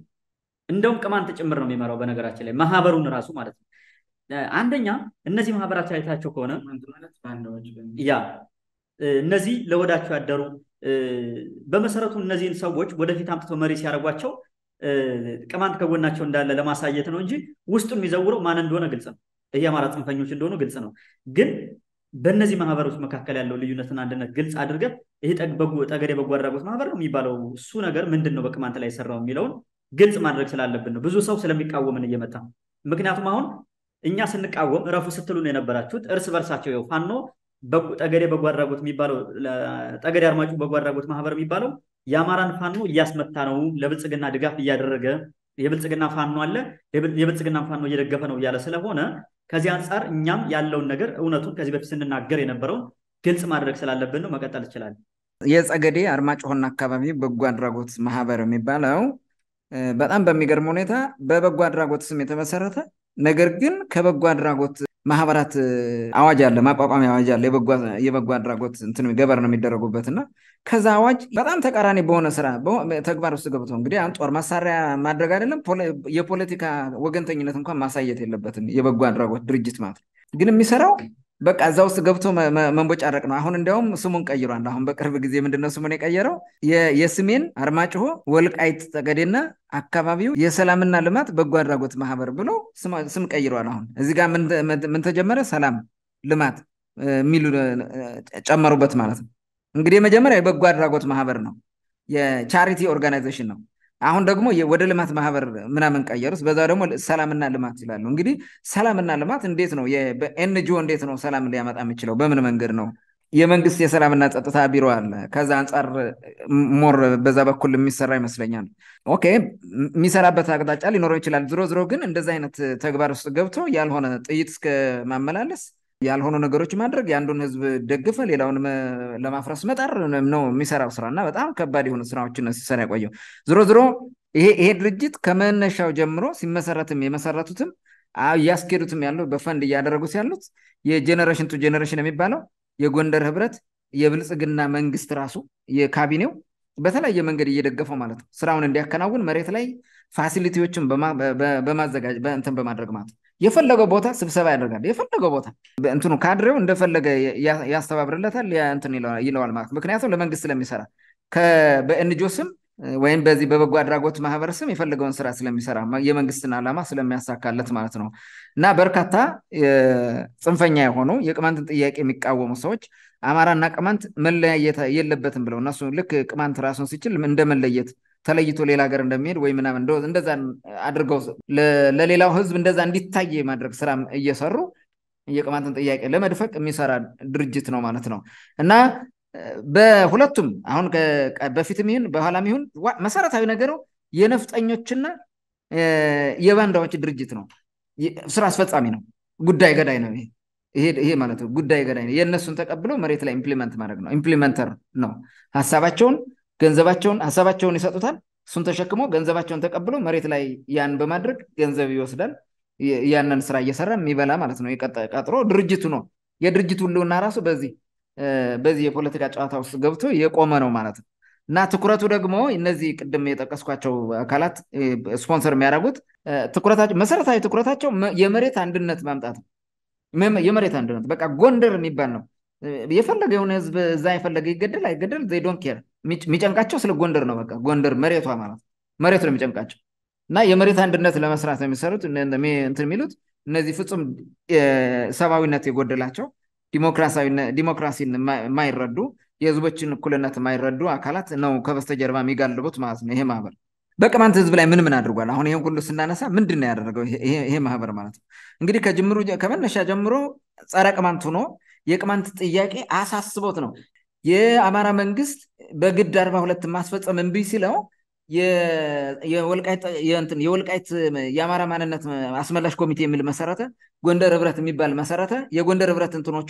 እንደውም ቅማንት ጭምር ነው የሚመራው በነገራችን ላይ ማህበሩን ራሱ ማለት ነው። አንደኛ እነዚህ ማህበራት አይታቸው ከሆነ ያ እነዚህ ለወዳቸው ያደሩ በመሰረቱ እነዚህን ሰዎች ወደፊት አምጥቶ መሪ ሲያደርጓቸው ቅማንት ከጎናቸው እንዳለ ለማሳየት ነው እንጂ ውስጡ የሚዘውረው ማን እንደሆነ ግልጽ ነው። አማራ ጽንፈኞች እንደሆኑ ግልጽ ነው። ግን በእነዚህ ማህበሮች መካከል ያለው ልዩነትና አንድነት ግልጽ አድርገን ይህ ጠገዴ የበጎ አድራጎት ማህበር ነው የሚባለው እሱ ነገር ምንድን ነው በቅማንት ላይ የሰራው የሚለውን ግልጽ ማድረግ ስላለብን ነው። ብዙ ሰው ስለሚቃወምን እየመጣ ምክንያቱም አሁን እኛ ስንቃወም እረፉ ስትሉ ነው የነበራችሁት። እርስ በርሳቸው ፋኖ ጠገዴ በጎ አድራጎት የሚባለው ጠገዴ አርማጭሆ በጎ አድራጎት ማህበር የሚባለው የአማራን ፋኖ እያስመታ ነው፣ ለብልጽግና ድጋፍ እያደረገ የብልጽግና ፋኖ አለ፣ የብልጽግና ፋኖ እየደገፈ ነው እያለ ስለሆነ ከዚህ አንጻር እኛም ያለውን ነገር እውነቱን ከዚህ በፊት ስንናገር የነበረውን ግልጽ ማድረግ ስላለብን ነው። መቀጠል ይችላል። የጸገዴ አርማጭሆና አካባቢ በጎ አድራጎት ማህበር የሚባለው በጣም በሚገርም ሁኔታ በበጎ አድራጎት ስም የተመሰረተ ነገር ግን ከበጎ አድራጎት ማህበራት አዋጅ አለ፣ ማቋቋሚ አዋጅ አለ። የበጎ አድራጎት እንትን ገበር ነው የሚደረጉበት እና ከዛ አዋጅ በጣም ተቃራኒ በሆነ ስራ ተግባር ውስጥ ገብቶ እንግዲህ አሁን ጦር መሳሪያ ማድረግ አይደለም የፖለቲካ ወገንተኝነት እንኳን ማሳየት የለበትም የበጎ አድራጎት ድርጅት ማለት ነው። ግን የሚሰራው በቃ እዛ ውስጥ ገብቶ መንቦጫረቅ ነው። አሁን እንዲያውም ስሙን ቀይሯል። አሁን በቅርብ ጊዜ ምንድነው ስሙን የቀየረው? የስሜን አርማጭሆ፣ ወልቃይት ጠገዴና አካባቢው የሰላምና ልማት በጎ አድራጎት ማህበር ብሎ ስም ቀይሯል። አሁን እዚ ጋር ምን ተጀመረ? ሰላም ልማት የሚሉ ጨመሩበት ማለት ነው። እንግዲህ የመጀመሪያ የበጎ አድራጎት ማህበር ነው፣ የቻሪቲ ኦርጋናይዜሽን ነው። አሁን ደግሞ ወደ ልማት ማህበር ምናምን ቀየሩስ። በዛ ደግሞ ሰላምና ልማት ይላሉ። እንግዲህ ሰላምና ልማት እንዴት ነው በኤንጂ እንዴት ነው ሰላም ሊያመጣ የሚችለው? በምን መንገድ ነው? የመንግስት የሰላምና ጸጥታ ቢሮ አለ። ከዛ አንጻር ሞር በዛ በኩል የሚሰራ ይመስለኛል። ኦኬ የሚሰራበት አቅጣጫ ሊኖረው ይችላል። ዝሮ ዝሮ ግን እንደዚ አይነት ተግባር ውስጥ ገብቶ ያልሆነ ጥይት እስከ ማመላለስ ያልሆኑ ነገሮች ማድረግ የአንዱን ህዝብ ደግፈ ሌላውን ለማፍረስ መጣር ነው የሚሰራው ስራ እና በጣም ከባድ የሆኑ ስራዎችን ሲሰራ ያቆየው። ዝሮ ዝሮ ይሄ ድርጅት ከመነሻው ጀምሮ ሲመሰረትም የመሰረቱትም እያስኬዱትም ያለው በፈንድ እያደረጉት ያሉት የጀኔሬሽን ቱ ጀኔሬሽን የሚባለው የጎንደር ህብረት የብልጽግና መንግስት ራሱ የካቢኔው በተለያየ መንገድ እየደገፈው ማለት ነው ስራውን እንዲያከናውን መሬት ላይ ፋሲሊቲዎችን በማዘጋጀ በእንትን በማድረግ ማለት የፈለገው ቦታ ስብሰባ ያደርጋል። የፈለገው ቦታ እንትኑ ካድሬው እንደፈለገ ያስተባብርለታል፣ እንትን ይለዋል ማለት ምክንያቱም ለመንግስት ስለሚሰራ በእንጆ ስም ወይም በዚህ በበጎ አድራጎት ማህበር ስም የፈለገውን ስራ ስለሚሰራ የመንግስትን አላማ ስለሚያሳካለት ማለት ነው። እና በርካታ ጽንፈኛ የሆኑ የቅማንትን ጥያቄ የሚቃወሙ ሰዎች አማራና ቅማንት መለያየት የለበትም ብለው እነሱ ልክ ቅማንት ራሱን ሲችል እንደመለየት ተለይቶ ሌላ ሀገር እንደሚሄድ ወይ ምናምን እንደዛ አድርገው ለሌላው ህዝብ እንደዛ እንዲታይ ማድረግ ስራ እየሰሩ የቅማንትን ጥያቄ ለመድፈቅ የሚሰራ ድርጅት ነው ማለት ነው እና በሁለቱም አሁን በፊትም ይሁን በኋላም ይሁን መሰረታዊ ነገሩ የነፍጠኞችና የባንዳዎች ድርጅት ነው ስራ አስፈጻሚ ነው ጉዳይ ገዳይ ነው ይሄ ማለት ነው ጉዳይ ገዳይ ነው የእነሱን ተቀብሎ መሬት ላይ ኢምፕሊመንት ማድረግ ነው ኢምፕሊመንተር ነው ሀሳባቸውን ገንዘባቸውን ሀሳባቸውን ይሰጡታል። እሱን ተሸክሞ ገንዘባቸውን ተቀብሎ መሬት ላይ ያን በማድረግ ገንዘብ ይወስዳል። ያንን ስራ እየሰራ የሚበላ ማለት ነው። ቀጥሮ ድርጅቱ ነው የድርጅቱ ልውና ራሱ በዚህ በዚህ የፖለቲካ ጨዋታ ውስጥ ገብቶ የቆመ ነው ማለት ነው። እና ትኩረቱ ደግሞ እነዚህ ቅድም የጠቀስኳቸው አካላት ስፖንሰር የሚያደርጉት መሰረታዊ ትኩረታቸው የመሬት አንድነት ማምጣት ነው። የመሬት አንድነት በቃ ጎንደር የሚባል ነው። የፈለገ የሆነ ህዝብ እዛ የፈለገ ይገደል አይገደል ዶን ኬር የሚጨንቃቸው ስለ ጎንደር ነው። በቃ ጎንደር መሬቷ ማለት መሬት ነው የሚጨንቃቸው እና የመሬት አንድነት ለመስራት ነው የሚሰሩት እንትን የሚሉት እነዚህ ፍጹም ሰብአዊነት የጎደላቸው ዲሞክራሲን የማይረዱ የህዝቦችን እኩልነት የማይረዱ አካላት ነው ከበስተጀርባ የሚጋልቡት ማለት ነው። ይሄ ማህበር በቅማንት ህዝብ ላይ ምን ምን አድርጓል? አሁን ይህን ሁሉ ስናነሳ ምንድን ነው ያደረገው ይሄ ማህበር ማለት ነው? እንግዲህ ከጅምሩ ከመነሻ ጀምሮ ጸረ ቅማንት ሆኖ የቅማንት ጥያቄ አሳስቦት ነው የአማራ መንግስት በግድ አርባ ሁለት ማስፈጸም እምቢ ሲለው የወልቃይት የአማራ ማንነት አስመላሽ ኮሚቴ የሚል መሰረተ፣ ጎንደር ህብረት የሚባል መሰረተ። የጎንደር ህብረት እንትኖቹ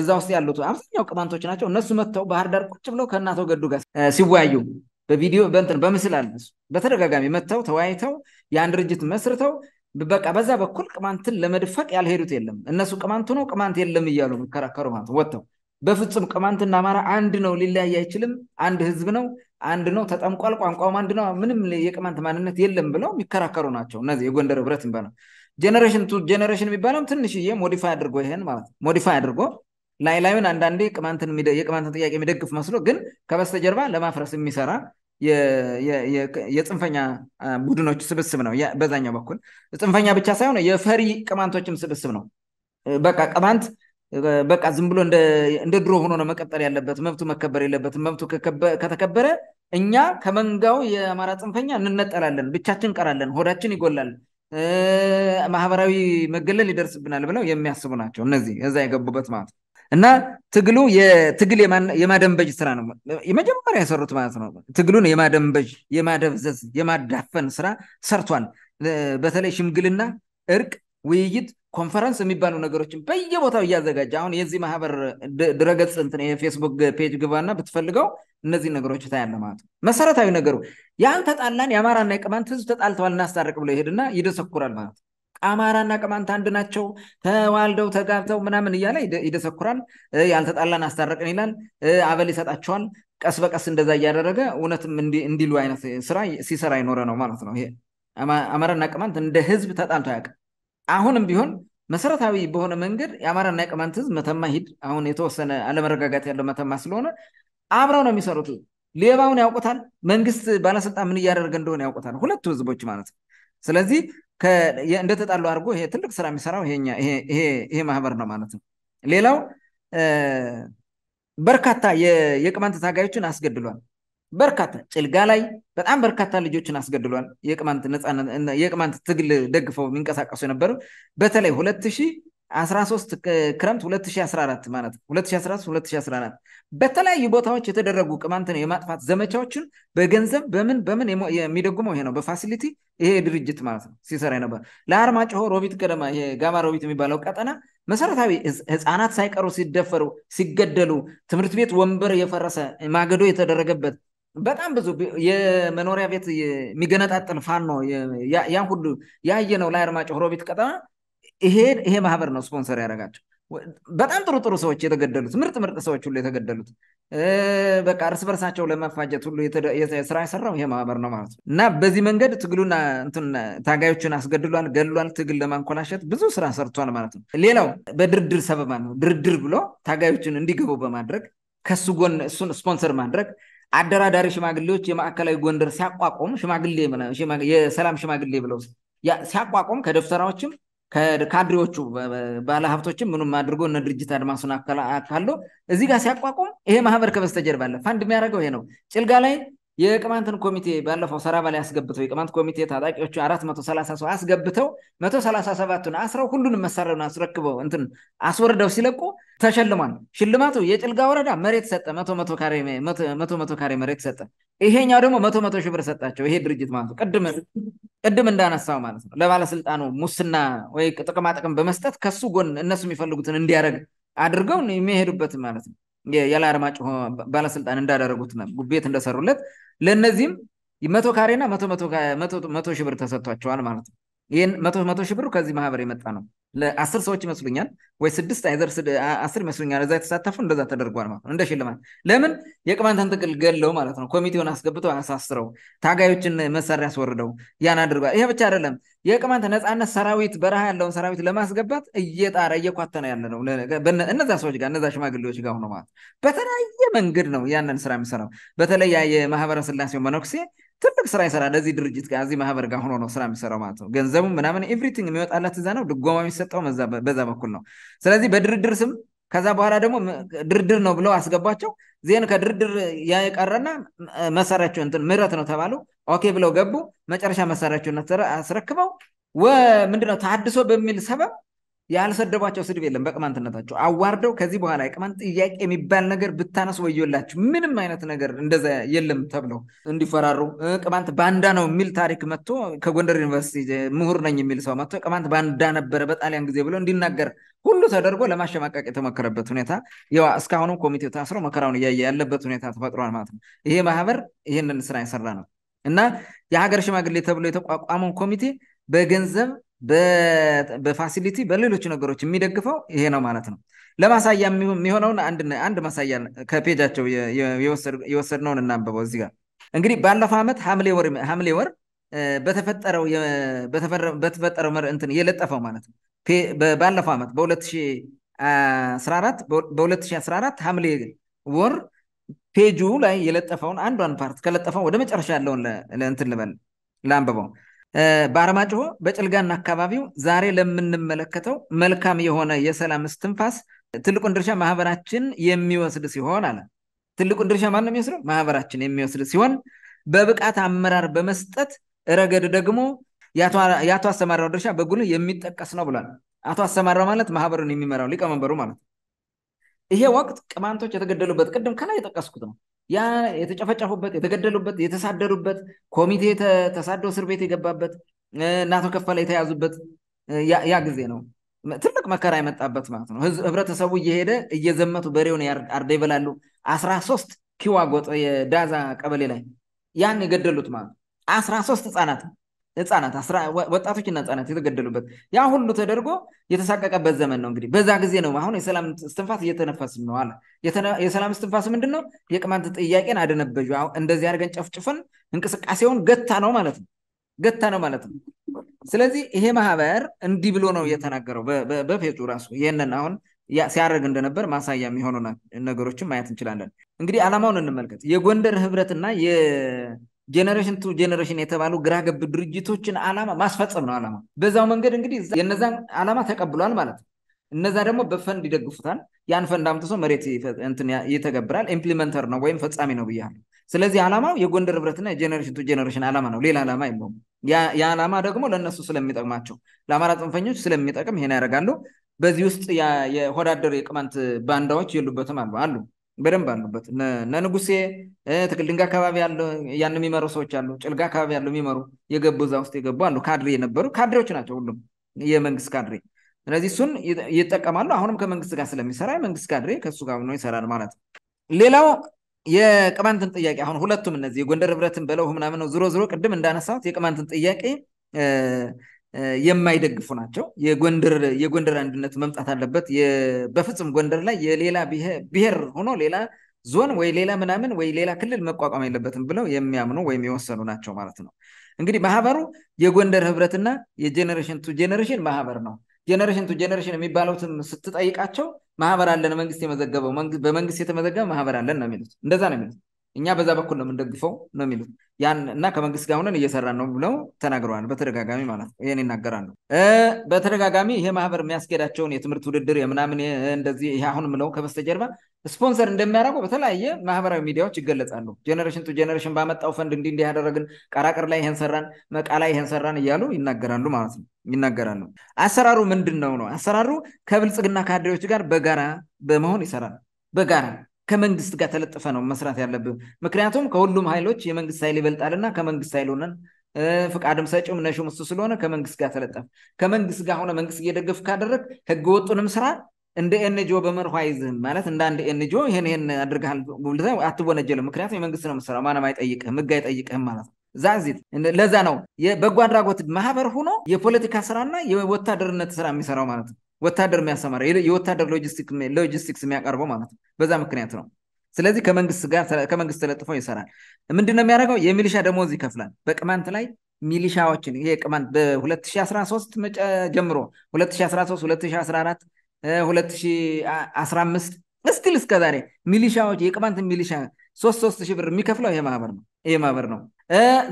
እዛ ውስጥ ያሉት አብዛኛው ቅማንቶች ናቸው። እነሱ መጥተው ባህር ዳር ቁጭ ብለው ከእናቶ ገዱ ጋር ሲወያዩ በቪዲዮ በእንትን በምስል አለ። በተደጋጋሚ መጥተው ተወያይተው የአንድ ድርጅት መስርተው በቃ በዛ በኩል ቅማንትን ለመድፈቅ ያልሄዱት የለም። እነሱ ቅማንት ነው ቅማንት የለም እያሉ ከራከሩ ማለት ወጥተው በፍጹም ቅማንትና አማራ አንድ ነው፣ ሊለያይ አይችልም። አንድ ህዝብ ነው፣ አንድ ነው፣ ተጠምቋል፣ ቋንቋውም አንድ ነው፣ ምንም የቅማንት ማንነት የለም ብለው የሚከራከሩ ናቸው። እነዚህ የጎንደር ህብረት የሚባለው ጀነሬሽን ቱ ጀኔሬሽን የሚባለውም ትንሽዬ ሞዲፋይ አድርጎ ይሄን ማለት ሞዲፋይ አድርጎ ላይ ላዩን አንዳንዴ የቅማንትን ጥያቄ የሚደግፍ መስሎ ግን ከበስተጀርባ ለማፍረስ የሚሰራ የጽንፈኛ ቡድኖች ስብስብ ነው። በዛኛው በኩል ጽንፈኛ ብቻ ሳይሆን የፈሪ ቅማንቶችም ስብስብ ነው። በቃ ቅማንት በቃ ዝም ብሎ እንደ ድሮ ሆኖ ነው መቀጠል ያለበት። መብቱ መከበር የለበትም። መብቱ ከተከበረ እኛ ከመንጋው የአማራ ጽንፈኛ እንነጠላለን፣ ብቻችን ቀራለን፣ ሆዳችን ይጎላል፣ ማህበራዊ መገለል ይደርስብናል ብለው የሚያስቡ ናቸው። እነዚህ እዛ የገቡበት ማለት ነው። እና ትግሉ ትግል የማደንበጅ ስራ ነው የመጀመሪያ የሰሩት ማለት ነው። ትግሉን የማደንበጅ የማደብዘዝ፣ የማዳፈን ስራ ሰርቷል። በተለይ ሽምግልና፣ እርቅ ውይይት፣ ኮንፈረንስ የሚባሉ ነገሮችን በየቦታው እያዘጋጀ አሁን የዚህ ማህበር ድረገጽ እንትን የፌስቡክ ፔጅ ግባና ብትፈልገው እነዚህ ነገሮች ታያለ ማለት ነው። መሰረታዊ ነገሩ ያን ተጣላን፣ የአማራና የቅማንት ህዝብ ተጣልተዋል እናስታርቅ ብሎ ይሄድና ይደሰኩራል ማለት ነው። አማራና ቅማንት አንድ ናቸው፣ ተዋልደው ተጋብተው ምናምን እያለ ይደሰኩራል። ያልተጣላን አስታረቅን ይላል፣ አበል ይሰጣቸዋል። ቀስ በቀስ እንደዛ እያደረገ እውነትም እንዲሉ አይነት ስራ ሲሰራ ይኖረ ነው ማለት ነው። ይሄ አማራና ቅማንት እንደ ህዝብ ተጣልቶ አያውቅም። አሁንም ቢሆን መሰረታዊ በሆነ መንገድ የአማራና የቅማንት ህዝብ መተማ ሂድ፣ አሁን የተወሰነ አለመረጋጋት ያለው መተማ ስለሆነ አብረው ነው የሚሰሩት። ሌባውን ያውቁታል። መንግስት ባለስልጣን ምን እያደረገ እንደሆነ ያውቁታል፣ ሁለቱ ህዝቦች ማለት ነው። ስለዚህ እንደተጣሉ አድርጎ ይሄ ትልቅ ስራ የሚሰራው ይሄ ማህበር ነው ማለት ነው። ሌላው በርካታ የቅማንት ታጋዮችን አስገድሏል። በርካታ ጭልጋ ላይ በጣም በርካታ ልጆችን አስገድሏል። የቅማንት ትግል ደግፈው የሚንቀሳቀሱ የነበሩ በተለይ 2013 ክረምት 2014 ማለት 2013 በተለያዩ ቦታዎች የተደረጉ ቅማንትን የማጥፋት ዘመቻዎችን በገንዘብ በምን በምን የሚደጉመው ይሄ ነው፣ በፋሲሊቲ ይሄ ድርጅት ማለት ነው ሲሰራ ነበር። ለአርማጭሆ ሮቢት ይሄ ጋማ ሮቢት የሚባለው ቀጠና መሰረታዊ ህፃናት ሳይቀሩ ሲደፈሩ፣ ሲገደሉ፣ ትምህርት ቤት ወንበር የፈረሰ ማገዶ የተደረገበት በጣም ብዙ የመኖሪያ ቤት የሚገነጣጥል ፋኖ ያን ሁሉ ያየነው ላይ አርማጭሆ ሮቢት ቀጠማ ይሄ ይሄ ማህበር ነው ስፖንሰር ያደረጋቸው። በጣም ጥሩ ጥሩ ሰዎች የተገደሉት ምርጥ ምርጥ ሰዎች ሁሉ የተገደሉት በቃ እርስ በርሳቸው ለመፋጀት ሁሉ ስራ የሰራው ይሄ ማህበር ነው ማለት ነው። እና በዚህ መንገድ ትግሉና ታጋዮችን አስገድሏል፣ ገሏል ትግል ለማንኮላሸት ብዙ ስራ ሰርቷል ማለት ነው። ሌላው በድርድር ሰበባ ነው። ድርድር ብሎ ታጋዮችን እንዲገቡ በማድረግ ከሱ ጎን እሱን ስፖንሰር ማድረግ አደራዳሪ ሽማግሌዎች የማዕከላዊ ጎንደር ሲያቋቁም ሽማግሌ የሰላም ሽማግሌ ብለው ሲያቋቁም ከደብተራዎችም ከካድሬዎቹ ባለሀብቶችም ምንም አድርጎ እነ ድርጅት አድማሱን አካለው እዚህ ጋር ሲያቋቁም ይሄ ማህበር ከበስተጀርባ አለ። ፋንድ የሚያደርገው ይሄ ነው። ጭልጋ ላይ የቅማንትን ኮሚቴ ባለፈው ሰራባ ላይ አስገብተው የቅማንት ኮሚቴ ታጣቂዎቹ አራት መቶ ሰላሳ ሰው አስገብተው መቶ ሰላሳ ሰባቱን አስረው ሁሉንም መሳሪያውን አስረክበው እንትን አስወርደው ሲለቁ ተሸልሟል። ሽልማቱ የጭልጋ ወረዳ መሬት ሰጠ፣ መቶ መቶ ካሬ መሬት ሰጠ። ይሄኛው ደግሞ መቶ መቶ ሺህ ብር ሰጣቸው። ይሄ ድርጅት ማለት ነው ቅድም እንዳነሳው ማለት ነው ለባለስልጣኑ ሙስና ወይ ጥቅማጥቅም በመስጠት ከሱ ጎን እነሱ የሚፈልጉትን እንዲያደርግ አድርገው የሚሄዱበት ማለት ነው። የላይ ባለስልጣን እንዳደረጉት ቤት እንደሰሩለት ለእነዚህም መቶ ካሬና መቶ ሺህ ብር ተሰጥቷቸዋል ማለት ነው። ይህን መቶ መቶ ሺህ ብሩ ከዚህ ማህበር የመጣ ነው። ለአስር ሰዎች ይመስሉኛል ወይ ስድስት አይዘር አስር ይመስሉኛል እዛ የተሳተፉ እንደዛ ተደርጓል ማለት ነው። እንደ ሽልማት ለምን የቅማንትን ጥቅል ገለው ማለት ነው። ኮሚቴውን አስገብተው አሳስረው ታጋዮችን መሳሪያ አስወርደው ያን አድርጓል። ይሄ ብቻ አይደለም። የቅማንተ ነፃነት ሰራዊት በረሃ ያለውን ሰራዊት ለማስገባት እየጣረ እየኳተነ ያለ ነው። እነዛ ሰዎች ጋር እነዛ ሽማግሌዎች ጋር ሆኖ ማለት በተለያየ መንገድ ነው ያንን ስራ የሚሰራው። በተለይ የማህበረ ስላሴው መነኩሴ ትልቅ ስራ ይሰራል። ለዚህ ድርጅት ጋር እዚህ ማህበር ጋር ሆኖ ነው ስራ የሚሰራው ማለት ነው። ገንዘቡ ምናምን ኤቭሪቲንግ የሚወጣላት እዛ ነው። ድጎማ የሚሰጠው በዛ በኩል ነው። ስለዚህ በድርድር ስም ከዛ በኋላ ደግሞ ድርድር ነው ብለው አስገቧቸው። ዜን ከድርድር የቀረና መሳሪያቸው እንትን ምህረት ነው ተባሉ። ኦኬ ብለው ገቡ። መጨረሻ መሳሪያቸውን አስረክበው ምንድነው ታድሶ በሚል ሰበብ ያልሰደቧቸው ስድብ የለም። በቅማንትነታቸው አዋርደው ከዚህ በኋላ የቅማንት ጥያቄ የሚባል ነገር ብታነሱ ወዮላችሁ፣ ምንም አይነት ነገር እንደዛ የለም ተብለው እንዲፈራሩ። ቅማንት ባንዳ ነው የሚል ታሪክ መጥቶ ከጎንደር ዩኒቨርሲቲ ምሁር ነኝ የሚል ሰው መጥቶ ቅማንት ባንዳ ነበረ በጣሊያን ጊዜ ብሎ እንዲናገር ሁሉ ተደርጎ ለማሸማቀቅ የተሞከረበት ሁኔታ ያው እስካሁንም ኮሚቴው ታስሮ መከራውን እያየ ያለበት ሁኔታ ተፈጥሯል ማለት ነው። ይሄ ማህበር ይህንን ስራ የሰራ ነው እና የሀገር ሽማግሌ ተብሎ የተቋቋመው ኮሚቴ በገንዘብ በፋሲሊቲ በሌሎች ነገሮች የሚደግፈው ይሄ ነው ማለት ነው። ለማሳያ የሚሆነውን አንድ ማሳያ ከፔጃቸው የወሰድነውን እናንበበው። እዚህ ጋር እንግዲህ ባለፈው ዓመት ሐምሌ ወር በተፈጠረው እንትን የለጠፈው ማለት ነው። ባለፈው ዓመት በ2014 ሐምሌ ወር ፔጁ ላይ የለጠፈውን አንዷን ፓርት ከለጠፈው ወደ መጨረሻ ያለውን ለእንትን ልበል ለአንበበው በአርማጭሆ በጭልጋና አካባቢው ዛሬ ለምንመለከተው መልካም የሆነ የሰላም እስትንፋስ ትልቁን ድርሻ ማህበራችን የሚወስድ ሲሆን አለ። ትልቁን ድርሻ ማን ነው የሚወስደው? ማህበራችን የሚወስድ ሲሆን በብቃት አመራር በመስጠት ረገድ ደግሞ የአቶ አሰማራው ድርሻ በጉል የሚጠቀስ ነው ብሏል። አቶ አሰማራው ማለት ማህበሩን የሚመራው ሊቀመንበሩ ማለት ነው። ይሄ ወቅት ቅማንቶች የተገደሉበት ቅድም ከላይ የጠቀስኩት ነው። ያ የተጨፈጨፉበት፣ የተገደሉበት፣ የተሳደዱበት ኮሚቴ ተሳደው እስር ቤት የገባበት እናቶ ከፈላ ከፈለ የተያዙበት ያ ጊዜ ነው። ትልቅ መከራ የመጣበት ማለት ነው። ህብረተሰቡ እየሄደ እየዘመቱ በሬውን አርደ ይበላሉ። አስራ ሶስት ኪዋ ጎጠ የዳዛ ቀበሌ ላይ ያን የገደሉት ማለት አስራ ሶስት ህፃናት ህጻናት ወጣቶችና ህጻናት የተገደሉበት ያ ሁሉ ተደርጎ የተሳቀቀበት ዘመን ነው። እንግዲህ በዛ ጊዜ ነው አሁን የሰላም ስትንፋስ እየተነፈስ ነው አለ። የሰላም ስትንፋስ ምንድን ነው? የቅማንት ጥያቄን አደነበጁ። እንደዚህ አድርገን ጨፍጭፈን እንቅስቃሴውን ገታ ነው ማለት ነው። ገታ ነው ማለት ነው። ስለዚህ ይሄ ማህበር እንዲህ ብሎ ነው የተናገረው በፌቱ ራሱ ይህንን አሁን ሲያደርግ እንደነበር ማሳያ የሚሆኑ ነገሮችን ማየት እንችላለን። እንግዲህ አላማውን እንመልከት። የጎንደር ህብረትና ጄኔሬሽን ቱ ጄኔሬሽን የተባሉ ግራ ገብ ድርጅቶችን ዓላማ ማስፈጸም ነው ዓላማ። በዛው መንገድ እንግዲህ የነዛን ዓላማ ተቀብሏል ማለት ነው። እነዛ ደግሞ በፈንድ ይደግፉታል። ያን ፈንድ አምጥቶ መሬት ይተገብራል። ኢምፕሊመንተር ነው ወይም ፈጻሚ ነው ብያለሁ። ስለዚህ አላማው የጎንደር ህብረትና የጀኔሬሽን ቱ ጀነሬሽን ዓላማ ነው፣ ሌላ ዓላማ የለውም። የዓላማ ደግሞ ለእነሱ ስለሚጠቅማቸው ለአማራ ጽንፈኞች ስለሚጠቅም ይሄን ያደርጋሉ። በዚህ ውስጥ የሆዳደር የቅማንት ባንዳዎች የሉበትም አሉ አሉ በደንብ አሉበት። እነ ንጉሴ ትክል ድንጋ አካባቢ ያን የሚመሩ ሰዎች አሉ። ጭልጋ አካባቢ ያለ የሚመሩ የገቡ እዛ ውስጥ የገቡ አሉ። ካድሬ የነበሩ ካድሬዎች ናቸው፣ ሁሉም የመንግስት ካድሬ። ስለዚህ እሱን ይጠቀማሉ። አሁንም ከመንግስት ጋር ስለሚሰራ የመንግስት ካድሬ ከሱ ጋር ነው ይሰራል ማለት ነው። ሌላው የቅማንትን ጥያቄ አሁን ሁለቱም እነዚህ የጎንደር ህብረትን በለው ምናምን ነው። ዝሮ ዝሮ ቅድም እንዳነሳት የቅማንትን ጥያቄ የማይደግፉ ናቸው። የጎንደር አንድነት መምጣት አለበት። በፍጹም ጎንደር ላይ የሌላ ብሔር ሆኖ ሌላ ዞን ወይ ሌላ ምናምን ወይ ሌላ ክልል መቋቋም የለበትም ብለው የሚያምኑ ወይም የወሰኑ ናቸው ማለት ነው። እንግዲህ ማህበሩ የጎንደር ህብረትና የጀኔሬሽን ቱ ጀኔሬሽን ማህበር ነው። ጀኔሬሽን ቱ ጀኔሬሽን የሚባሉትን ስትጠይቃቸው ማህበር አለን መንግስት የመዘገበው በመንግስት የተመዘገበ ማህበር አለን ነው የሚሉት። እንደዛ ነው የሚሉት። እኛ በዛ በኩል ነው የምንደግፈው ነው የሚሉት ያን እና ከመንግስት ጋር ሆነን እየሰራን ነው ብለው ተናግረዋል። በተደጋጋሚ ማለት ነው። ይህን ይናገራሉ። በተደጋጋሚ ይሄ ማህበር የሚያስኬዳቸውን የትምህርት ውድድር የምናምን እንደዚህ ይሄ አሁን ምለው ከበስተጀርባ ስፖንሰር እንደሚያደርጉ በተለያየ ማህበራዊ ሚዲያዎች ይገለጻሉ። ጀኔሬሽን ቱ ጀኔሬሽን ባመጣው ፈንድ እንዲህ እንዲህ ያደረግን፣ ቀራቅር ላይ ይሄን ሰራን፣ መቃ ላይ ይሄን ሰራን እያሉ ይናገራሉ ማለት ነው ይናገራሉ። አሰራሩ ምንድን ነው ነው? አሰራሩ ከብልጽግና ካድሬዎች ጋር በጋራ በመሆን ይሰራል። በጋራ ከመንግስት ጋር ተለጥፈ ነው መስራት ያለብን። ምክንያቱም ከሁሉም ኃይሎች የመንግስት ኃይል ይበልጣልና ከመንግስት ኃይል ሆነን ፍቃድም ሰጪም ነሹም እሱ ስለሆነ ከመንግስት ጋር ተለጠፍ። ከመንግስት ጋር ሆነ መንግስት እየደገፍ ካደረግ ወጡንም ስራ እንደ ኤንጂኦ በመርሆ አይዝህም ማለት እንደ አንድ ኤንጂኦ ይህን ይህን አድርገሃል ብልታ አትወነጀልም። ምክንያቱም የመንግስት ነው ምስራ ማንም አይጠይቅህም፣ ህግ አይጠይቅህም ማለት ነው። ዛዚት ለዛ ነው የበጎ አድራጎት ማህበር ሆኖ የፖለቲካ ስራና የወታደርነት ስራ የሚሰራው ማለት ነው። ወታደር የሚያሰማራ የወታደር ሎጂስቲክስ የሚያቀርበው ማለት ነው። በዛ ምክንያት ነው። ስለዚህ ከመንግስት ጋር ከመንግስት ተለጥፎ ይሰራል። ምንድነው የሚያደርገው? የሚሊሻ ደሞዝ ይከፍላል። በቅማንት ላይ ሚሊሻዎችን ይሄ ቅማንት በ2013 ጀምሮ 2013 2014 2015 እስቲል እስከ ሚሊሻዎች የቅማንት ሚሊሻ ሶስት ሶስት ሺህ ብር የሚከፍለው ይሄ ማህበር ነው ይሄ ማህበር ነው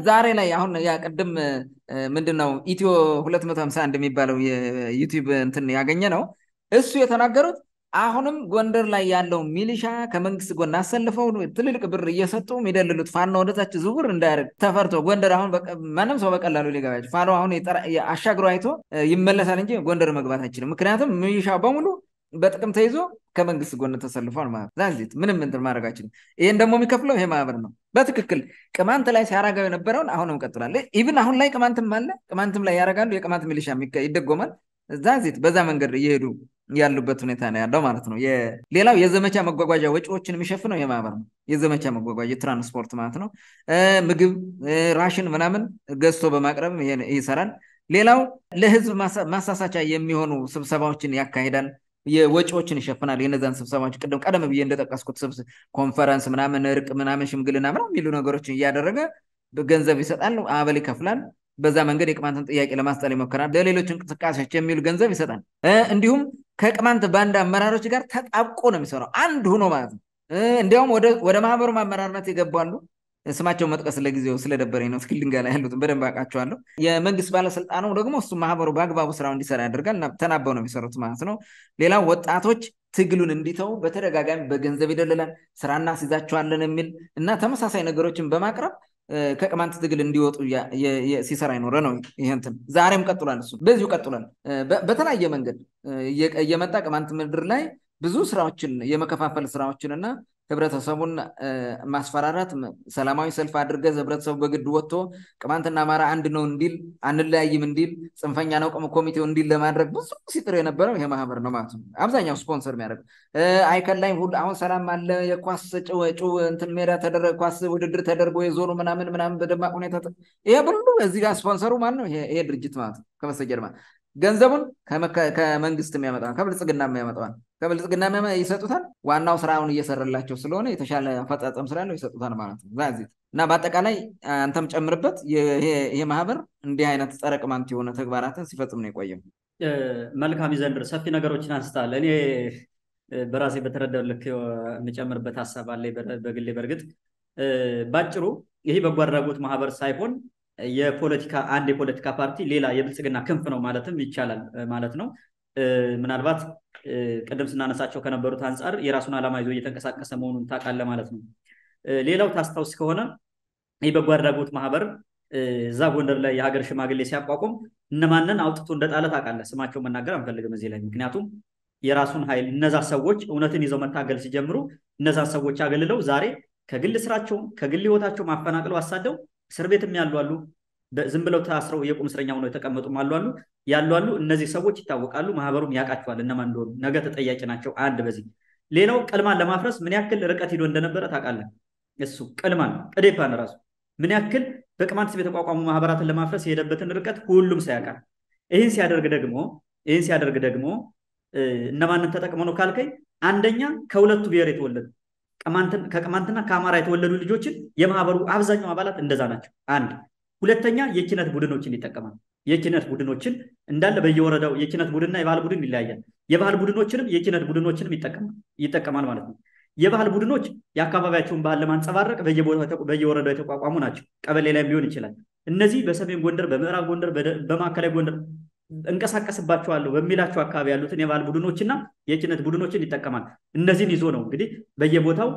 ዛሬ ላይ አሁን ያ ቅድም ምንድን ነው ኢትዮ 251 የሚባለው የዩቲዩብ እንትን ያገኘ ነው እሱ የተናገሩት አሁንም ጎንደር ላይ ያለው ሚሊሻ ከመንግስት ጎን አሰልፈው ትልልቅ ብር እየሰጡ የሚደልሉት ፋኖ ወደታች ዝውውር እንዳያደርግ ተፈርቶ ጎንደር አሁን ማንም ሰው በቀላሉ ሊገባ ፋኖ አሁን አሻግሮ አይቶ ይመለሳል እንጂ ጎንደር መግባት አይችልም። ምክንያቱም ሚሊሻ በሙሉ በጥቅም ተይዞ ከመንግስት ጎን ተሰልፏል ማለት ዛንዚት ምንም እንትን ማድረጋችን ይህን ደግሞ የሚከፍለው ይሄ ማህበር ነው። በትክክል ቅማንት ላይ ሲያረጋው የነበረውን አሁንም ቀጥላለ። ኢቭን አሁን ላይ ቅማንትም አለ፣ ቅማንትም ላይ ያረጋሉ። የቅማንት ሚሊሻ ይደጎማል። ዛዚት በዛ መንገድ እየሄዱ ያሉበት ሁኔታ ነው ያለው ማለት ነው። ሌላው የዘመቻ መጓጓዣ ወጪዎችን የሚሸፍነው ይሄ ማህበር ነው። የዘመቻ መጓጓዣ የትራንስፖርት ማለት ነው። ምግብ፣ ራሽን ምናምን ገዝቶ በማቅረብ ይሰራል። ሌላው ለህዝብ ማሳሳቻ የሚሆኑ ስብሰባዎችን ያካሂዳል። የወጪዎችን ይሸፍናል። የነዛን ስብሰባዎች ቅድም ቀደም ብዬ እንደጠቀስኩት ኮንፈረንስ ምናምን፣ እርቅ ምናምን፣ ሽምግልና ምና የሚሉ ነገሮችን እያደረገ ገንዘብ ይሰጣል፣ አበል ይከፍላል። በዛ መንገድ የቅማንትን ጥያቄ ለማስጠል ይሞከራል ለሌሎች እንቅስቃሴዎች የሚውል ገንዘብ ይሰጣል። እንዲሁም ከቅማንት ባንድ አመራሮች ጋር ተጣብቆ ነው የሚሰራው፣ አንድ ሆኖ ማለት ነው። እንዲያውም ወደ ማህበሩም አመራርነት ይገባሉ ስማቸውን መጥቀስ ለጊዜው ስለደበረኝ ነው። እስኪ ልንገላ ያሉትን በደንብ አውቃቸዋለሁ። የመንግስት ባለስልጣኑ ደግሞ እሱ ማህበሩ በአግባቡ ስራው እንዲሰራ ያደርጋል። ተናበው ነው የሚሰሩት ማለት ነው። ሌላው ወጣቶች ትግሉን እንዲተው በተደጋጋሚ በገንዘብ ይደልላል፣ ስራ እናስይዛቸዋለን የሚል እና ተመሳሳይ ነገሮችን በማቅረብ ከቅማንት ትግል እንዲወጡ ሲሰራ ይኖረ ነው። ይህንትን ዛሬም ቀጥሏል። እሱ በዚሁ ቀጥሏል። በተለያየ መንገድ እየመጣ ቅማንት ምድር ላይ ብዙ ስራዎችን የመከፋፈል ስራዎችን እና ህብረተሰቡን ማስፈራራት ሰላማዊ ሰልፍ አድርገ ህብረተሰቡ በግድ ወጥቶ ቅማንትና አማራ አንድ ነው እንዲል አንለያይም እንዲል ጽንፈኛ ነው ኮሚቴው እንዲል ለማድረግ ብዙ ሲጥር የነበረው ይሄ ማህበር ነው ማለት ነው። አብዛኛው ስፖንሰር የሚያደርገው አይከላኝ ሁሉ አሁን ሰላም አለ የኳስ ጭወጩ እንትን ሜዳ ተደረገ ኳስ ውድድር ተደርጎ የዞኑ ምናምን ምናምን በደማቅ ሁኔታ ይሄ ብሉ እዚህ ጋር ስፖንሰሩ ማን ነው? ይሄ ድርጅት ማለት ነው ከበስተጀርባ ገንዘቡን ከመንግስት የሚያመጣ ከብልጽግና የሚያመጣዋል ከብልጽግና ይሰጡታል። ዋናው ስራውን እየሰራላቸው ስለሆነ የተሻለ አፈጻጸም ስላለው ይሰጡታል ማለት ነው። እና በአጠቃላይ አንተም ጨምርበት። ይሄ ማህበር እንዲህ አይነት ጸረ ቅማንት የሆነ ተግባራትን ሲፈጽም ነው የቆየም። መልካም ይዘንድር ሰፊ ነገሮችን አንስታል። እኔ በራሴ በተረዳው ልክ የምጨምርበት ሀሳብ አለ በግሌ። በእርግጥ ባጭሩ ይሄ በጎ አድራጎት ማህበር ሳይሆን የፖለቲካ አንድ የፖለቲካ ፓርቲ ሌላ የብልጽግና ክንፍ ነው ማለትም ይቻላል ማለት ነው ምናልባት ቅድም ስናነሳቸው ከነበሩት አንጻር የራሱን ዓላማ ይዞ እየተንቀሳቀሰ መሆኑን ታውቃለ ማለት ነው። ሌላው ታስታውስ ከሆነ የበጎ አድራጎት ማህበር እዛ ጎንደር ላይ የሀገር ሽማግሌ ሲያቋቁም እነማንን አውጥቶ እንደጣለ ታውቃለህ። ስማቸው መናገር አንፈልግም እዚህ ላይ ምክንያቱም የራሱን ኃይል እነዛ ሰዎች እውነትን ይዘው መታገል ሲጀምሩ እነዛ ሰዎች አገልለው ዛሬ ከግል ስራቸውም ከግል ህይወታቸውም አፈናቅለው አሳደው እስር ቤትም ያሉ አሉ፣ ዝም ብለው ታስረው የቁም እስረኛ ሆነው የተቀመጡ አሉ ያሉ አሉ። እነዚህ ሰዎች ይታወቃሉ፣ ማህበሩም ያውቃቸዋል እነማን እንደሆኑ፣ ነገ ተጠያቂ ናቸው። አንድ በዚህ ሌላው ቅልማን ለማፍረስ ምን ያክል ርቀት ሂዶ እንደነበረ ታውቃለህ። እሱ ቅልማን ቅዴፓን ራሱ ምን ያክል በቅማንት ስም የተቋቋሙ ማህበራትን ለማፍረስ የሄደበትን ርቀት ሁሉም ሳያውቃል። ይህን ሲያደርግ ደግሞ ይህን ሲያደርግ ደግሞ እነማንን ተጠቅሞ ነው ካልከኝ፣ አንደኛ ከሁለቱ ብሔር የተወለዱ ከቅማንትና ከአማራ የተወለዱ ልጆችን የማህበሩ አብዛኛው አባላት እንደዛ ናቸው። አንድ ሁለተኛ የኪነት ቡድኖችን ይጠቀማል። የኪነት ቡድኖችን እንዳለ በየወረዳው የኪነት ቡድንና የባህል ቡድን ይለያያል። የባህል ቡድኖችንም የኪነት ቡድኖችንም ይጠቀማል ማለት ነው። የባህል ቡድኖች የአካባቢያቸውን ባህል ለማንጸባረቅ በየወረዳው የተቋቋሙ ናቸው። ቀበሌ ላይም ሊሆን ይችላል። እነዚህ በሰሜን ጎንደር፣ በምዕራብ ጎንደር፣ በማዕከላዊ ጎንደር እንቀሳቀስባቸዋለሁ በሚላቸው አካባቢ ያሉትን የባህል ቡድኖችና የኪነት ቡድኖችን ይጠቀማል። እነዚህን ይዞ ነው እንግዲህ በየቦታው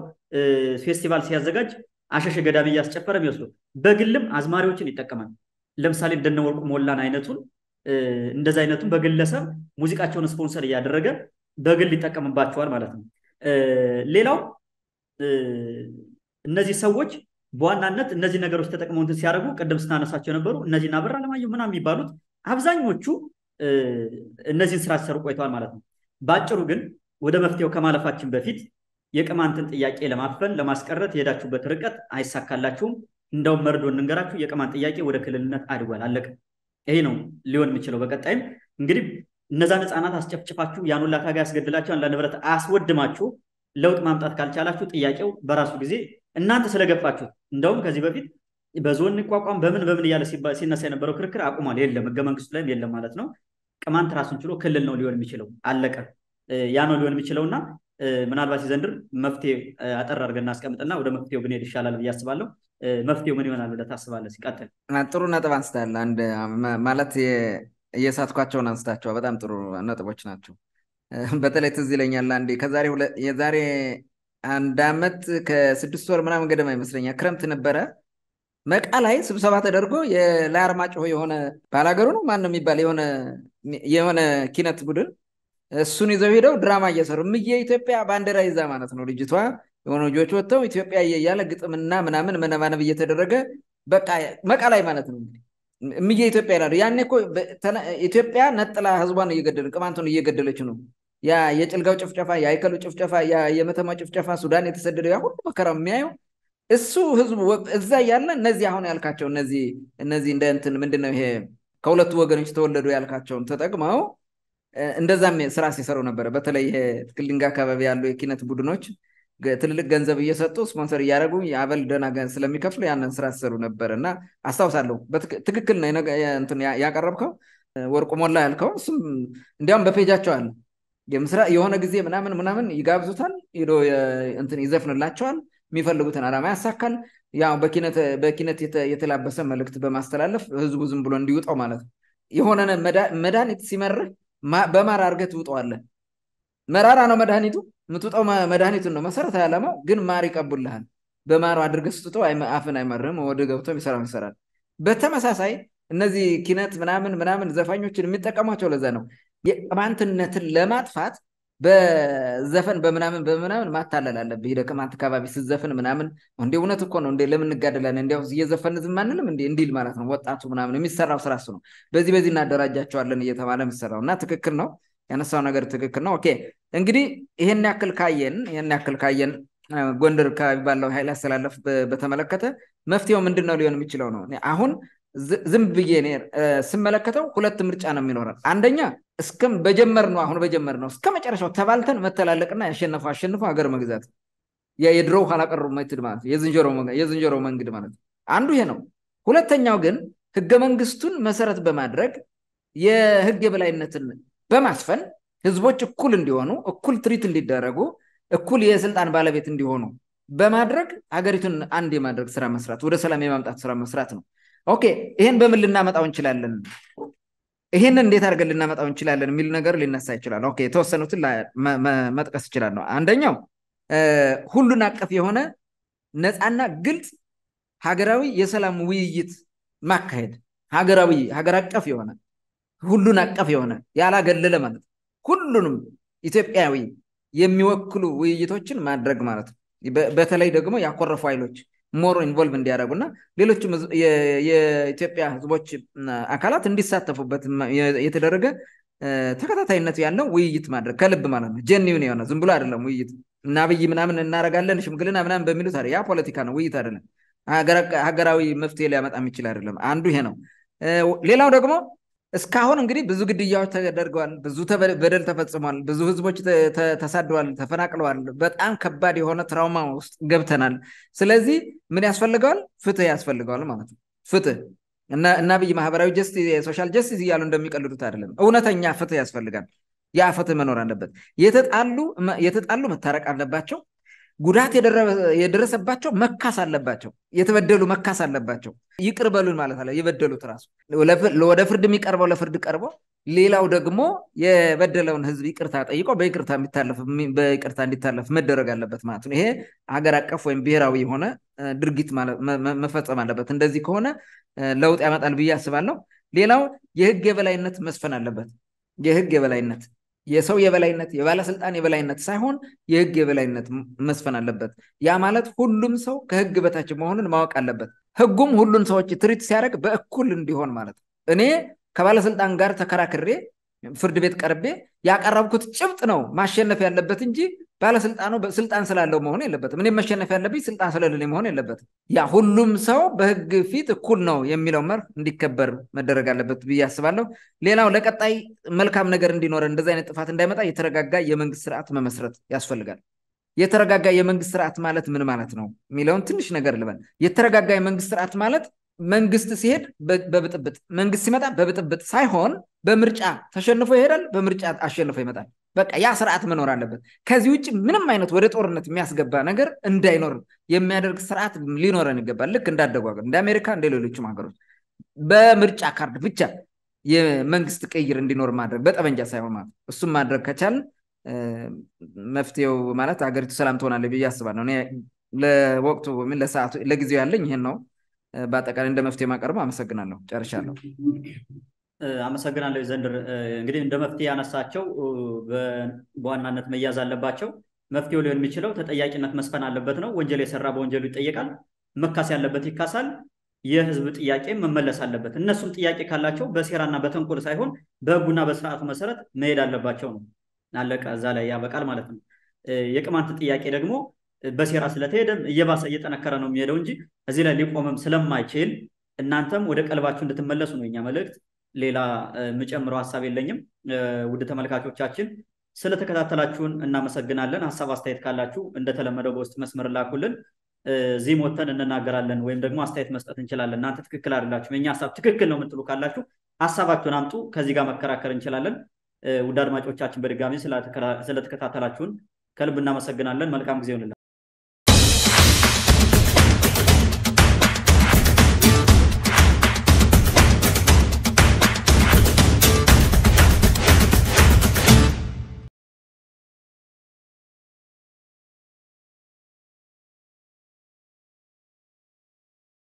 ፌስቲቫል ሲያዘጋጅ አሸሸ ገዳሚ እያስጨፈረ የሚወስደው በግልም አዝማሪዎችን ይጠቀማል። ለምሳሌ እንደነወርቁ ሞላን አይነቱን እንደዚ አይነቱን በግለሰብ ሙዚቃቸውን ስፖንሰር እያደረገ በግል ይጠቀምባቸዋል ማለት ነው። ሌላው እነዚህ ሰዎች በዋናነት እነዚህ ነገሮች ተጠቅመው እንትን ሲያደርጉ ቅድም ስናነሳቸው የነበሩ እነዚህና ብር አለማየሁ ምናምን የሚባሉት አብዛኞቹ እነዚህን ስራ ሲሰሩ ቆይተዋል ማለት ነው። በአጭሩ ግን ወደ መፍትሄው ከማለፋችን በፊት የቅማንትን ጥያቄ ለማፈን ለማስቀረት የሄዳችሁበት ርቀት አይሳካላችሁም። እንደውም መርዶ እንንገራችሁ፣ የቅማንት ጥያቄ ወደ ክልልነት አድጓል፣ አለቀ። ይሄ ነው ሊሆን የሚችለው። በቀጣይም እንግዲህ እነዛን ህፃናት አስጨፍጭፋችሁ ያን ሁላ ታጋ ያስገድላችሁ አንላ ንብረት አስወድማችሁ ለውጥ ማምጣት ካልቻላችሁ ጥያቄው በራሱ ጊዜ እናንተ ስለገፋችሁት እንደውም ከዚህ በፊት በዞን ይቋቋም በምን በምን እያለ ሲነሳ የነበረው ክርክር አቁሟል። የለም ህገ መንግስቱ ላይም የለም ማለት ነው። ቅማንት ራሱን ችሎ ክልል ነው ሊሆን የሚችለው አለቀ። ያ ነው ሊሆን የሚችለው እና ምናልባት ሲዘንድር መፍትሄ አጠር አድርገን እናስቀምጥና ወደ መፍትሄው ብንሄድ ይሻላል ብዬ አስባለሁ። መፍትሄው ምን ይሆናል ብለህ ታስባለህ? ሲቀጥል ጥሩ ነጥብ አንስታለ አንድ ማለት የሳትኳቸውን አንስታቸዋ በጣም ጥሩ ነጥቦች ናቸው። በተለይ ትዝ ይለኛል አንዴ ከዛሬ የዛሬ አንድ አመት ከስድስት ወር ምናምን ገደማ ይመስለኛ ክረምት ነበረ መቃ ላይ ስብሰባ ተደርጎ የላይ አርማጭሆ የሆነ ባላገሩ ነው ማን ነው የሚባል የሆነ ኪነት ቡድን እሱን ይዘው ሄደው ድራማ እየሰሩ እምዬ ኢትዮጵያ ባንዲራ ይዛ ማለት ነው ልጅቷ የሆነ ልጆች ወጥተው ኢትዮጵያ እያለ ግጥምና ምናምን መነባነብ እየተደረገ በቃ መቃ ላይ ማለት ነው እንግዲህ ኢትዮጵያ ይላሉ። ያኔ እኮ ኢትዮጵያ ነጥላ ህዝቧን እየገደለ ቅማንቱን እየገደለች ነው። ያ የጭልጋው ጭፍጨፋ፣ የአይከሉ ጭፍጨፋ፣ የመተማ ጭፍጨፋ፣ ሱዳን የተሰደደው ያ ሁሉ መከራ የሚያየው እሱ ህዝቡ እዛ ያለ እነዚህ አሁን ያልካቸው እነዚህ እነዚህ እንደ እንትን ይሄ ከሁለቱ ወገኖች ተወለዱ ያልካቸውን ተጠቅመው እንደዛም ስራ ሲሰሩ ነበረ። በተለይ ይሄ ትክል አካባቢ ያሉ የኪነት ቡድኖች ትልልቅ ገንዘብ እየሰጡ ስፖንሰር እያደረጉ የአበል ደና ስለሚከፍሉ ያንን ስራ ሲሰሩ ነበር እና አስታውሳለሁ። ትክክል ነው ያቀረብከው። ወርቁ ሞላ ያልከው እሱም እንዲያውም በፔጃቸው አለ። የሆነ ጊዜ ምናምን ምናምን ይጋብዙታል፣ ሄዶ እንትን ይዘፍንላቸዋል፣ የሚፈልጉትን አላማ ያሳካል። ያው በኪነት የተላበሰ መልእክት በማስተላለፍ ህዝቡ ዝም ብሎ እንዲውጠው ማለት ነው። የሆነ መድኃኒት ሲመርህ በማር አድርገህ ትውጠዋለህ። መራራ ነው መድኃኒቱ፣ የምትውጠው መድኃኒቱን ነው። መሰረታዊ ዓላማው ግን ማር ይቀቡልሃል። በማር አድርገህ ስትውጠው አፍን አይመርም፣ ወደ ገብቶ ይሰራ ይሰራል። በተመሳሳይ እነዚህ ኪነት ምናምን ምናምን ዘፋኞችን የሚጠቀሟቸው ለዛ ነው። የቅማንትነትን ለማጥፋት በዘፈን በምናምን በምናምን ማታለል አለብህ። ሄደህ ቅማንት አካባቢ ስዘፍን ምናምን እንደ እውነት እኮ ነው እንዴ ለምን እንጋደላለን እንዲያው እየዘፈን ዝም አንልም እንደ እንዲል ማለት ነው ወጣቱ ምናምን የሚሰራው ስራ እሱ ነው። በዚህ በዚህ እናደራጃቸዋለን እየተባለ የሚሰራው እና ትክክል ነው ያነሳው ነገር ትክክል ነው። ኦኬ እንግዲህ ይሄን ያክል ካየን ይሄን ያክል ካየን ጎንደር አካባቢ ባለው ኃይል አስተላለፍ በተመለከተ መፍትሄው ምንድን ነው ሊሆን የሚችለው ነው አሁን ዝም ብዬ ስመለከተው ሁለት ምርጫ ነው የሚኖረን። አንደኛ እስከም በጀመር ነው አሁን በጀመር ነው እስከ መጨረሻው ተባልተን መተላለቅና ያሸነፉ አሸንፎ ሀገር መግዛት የድሮ ኋላቀሩ መትድ ማለት የዝንጀሮ መንግድ ማለት አንዱ ይሄ ነው። ሁለተኛው ግን ህገ መንግስቱን መሰረት በማድረግ የህግ የበላይነትን በማስፈን ህዝቦች እኩል እንዲሆኑ፣ እኩል ትሪት እንዲደረጉ፣ እኩል የስልጣን ባለቤት እንዲሆኑ በማድረግ ሀገሪቱን አንድ የማድረግ ስራ መስራት ወደ ሰላም የማምጣት ስራ መስራት ነው። ኦኬ ይሄን በምን ልናመጣው እንችላለን ይሄንን እንዴት አድርገን ልናመጣው እንችላለን የሚል ነገር ሊነሳ ይችላል ኦኬ የተወሰኑትን መጥቀስ ይችላል ነው አንደኛው ሁሉን አቀፍ የሆነ ነፃና ግልጽ ሀገራዊ የሰላም ውይይት ማካሄድ ሀገራዊ ሀገር አቀፍ የሆነ ሁሉን አቀፍ የሆነ ያላገለለ ማለት ሁሉንም ኢትዮጵያዊ የሚወክሉ ውይይቶችን ማድረግ ማለት ነው በተለይ ደግሞ ያኮረፉ ኃይሎች ሞሮ ኢንቮልቭ እንዲያደርጉና ሌሎችም የኢትዮጵያ ህዝቦች አካላት እንዲሳተፉበት የተደረገ ተከታታይነት ያለው ውይይት ማድረግ ከልብ ማለት ነው። ጀኒውን የሆነ ዝም ብሎ አይደለም ውይይት እናብይ ምናምን እናደርጋለን ሽምግልና ምናምን በሚሉት አ ያ ፖለቲካ ነው፣ ውይይት አይደለም። ሀገራዊ መፍትሄ ሊያመጣ የሚችል አይደለም። አንዱ ይሄ ነው። ሌላው ደግሞ እስካሁን እንግዲህ ብዙ ግድያዎች ተደርገዋል፣ ብዙ በደል ተፈጽሟል፣ ብዙ ህዝቦች ተሳድዋል፣ ተፈናቅለዋል። በጣም ከባድ የሆነ ትራውማ ውስጥ ገብተናል። ስለዚህ ምን ያስፈልገዋል? ፍትህ ያስፈልገዋል ማለት ነው። ፍትህ እና ብይ ማህበራዊ ጀስቲስ፣ የሶሻል ጀስቲስ እያሉ እንደሚቀልዱት አይደለም። እውነተኛ ፍትህ ያስፈልጋል። ያ ፍትህ መኖር አለበት። የተጣሉ መታረቅ አለባቸው። ጉዳት የደረሰባቸው መካስ አለባቸው። የተበደሉ መካስ አለባቸው። ይቅር በሉን ማለት አለ። የበደሉት ራሱ ወደ ፍርድ የሚቀርበው ለፍርድ ቀርቦ፣ ሌላው ደግሞ የበደለውን ህዝብ ይቅርታ ጠይቆ በይቅርታ እንዲታለፍ መደረግ አለበት ማለት ነው። ይሄ ሀገር አቀፍ ወይም ብሔራዊ የሆነ ድርጊት መፈጸም አለበት። እንደዚህ ከሆነ ለውጥ ያመጣል ብዬ አስባለሁ። ሌላው የህግ የበላይነት መስፈን አለበት። የህግ የበላይነት የሰው የበላይነት የባለስልጣን የበላይነት ሳይሆን የህግ የበላይነት መስፈን አለበት። ያ ማለት ሁሉም ሰው ከህግ በታች መሆኑን ማወቅ አለበት። ህጉም ሁሉን ሰዎች ትሪት ሲያደርግ በእኩል እንዲሆን ማለት ነው። እኔ ከባለስልጣን ጋር ተከራክሬ ፍርድ ቤት ቀርቤ ያቀረብኩት ጭብጥ ነው ማሸነፍ ያለበት እንጂ ባለስልጣኑ ስልጣን ስላለው መሆን የለበትም። እኔ መሸነፍ ያለብኝ ስልጣን ስለሌለኝ መሆን የለበትም። ያ ሁሉም ሰው በህግ ፊት እኩል ነው የሚለው መርህ እንዲከበር መደረግ አለበት ብዬ አስባለሁ። ሌላው ለቀጣይ መልካም ነገር እንዲኖረ እንደዚ አይነት ጥፋት እንዳይመጣ የተረጋጋ የመንግስት ስርዓት መመስረት ያስፈልጋል። የተረጋጋ የመንግስት ስርዓት ማለት ምን ማለት ነው የሚለውን ትንሽ ነገር ልበል። የተረጋጋ የመንግስት ስርዓት ማለት መንግስት ሲሄድ በብጥብጥ መንግስት ሲመጣ በብጥብጥ ሳይሆን በምርጫ ተሸንፎ ይሄዳል፣ በምርጫ አሸንፎ ይመጣል። በቃ ያ ስርዓት መኖር አለበት። ከዚህ ውጭ ምንም አይነት ወደ ጦርነት የሚያስገባ ነገር እንዳይኖር የሚያደርግ ስርዓት ሊኖረን ይገባል። ልክ እንዳደጉ ሀገር እንደ አሜሪካ፣ እንደ ሌሎችም ሀገሮች በምርጫ ካርድ ብቻ የመንግስት ቅይር እንዲኖር ማድረግ በጠመንጃ ሳይሆን ማለት እሱም ማድረግ ከቻል መፍትሄው ማለት ሀገሪቱ ሰላም ትሆናለች ብዬ አስባለሁ። ለወቅቱ ለሰዓቱ ለጊዜው ያለኝ ይህን ነው። በአጠቃላይ እንደ መፍትሄ ማቀርበ አመሰግናለሁ። ጨርሻለሁ። አመሰግናለሁ ዘንድር። እንግዲህ እንደ መፍትሄ ያነሳቸው በዋናነት መያዝ አለባቸው። መፍትሄው ሊሆን የሚችለው ተጠያቂነት መስፈን አለበት ነው። ወንጀል የሰራ በወንጀሉ ይጠየቃል። መካስ ያለበት ይካሳል። የህዝብ ጥያቄ መመለስ አለበት። እነሱም ጥያቄ ካላቸው በሴራና በተንኮል ሳይሆን በህጉና በስርዓቱ መሰረት መሄድ አለባቸው ነው። አለቀ። እዛ ላይ ያበቃል ማለት ነው። የቅማንት ጥያቄ ደግሞ በሴራ ስለተሄደም እየባሰ እየጠነከረ ነው የሚሄደው እንጂ እዚህ ላይ ሊቆምም ስለማይችል እናንተም ወደ ቀልባችሁ እንድትመለሱ ነው የኛ መልእክት። ሌላ የምጨምረው ሀሳብ የለኝም። ውድ ተመልካቾቻችን ስለተከታተላችሁን እናመሰግናለን። ሀሳብ አስተያየት ካላችሁ እንደተለመደው በውስጥ መስመር ላኩልን። እዚህም ወጥተን እንናገራለን ወይም ደግሞ አስተያየት መስጠት እንችላለን። እናንተ ትክክል አይደላችሁ፣ የኛ ሀሳብ ትክክል ነው የምትሉ ካላችሁ ሀሳባችሁን አምጡ። ከዚህ ጋር መከራከር እንችላለን። ውድ አድማጮቻችን በድጋሚ ስለተከታተላችሁን ከልብ እናመሰግናለን። መልካም ጊዜ ይሁንልን።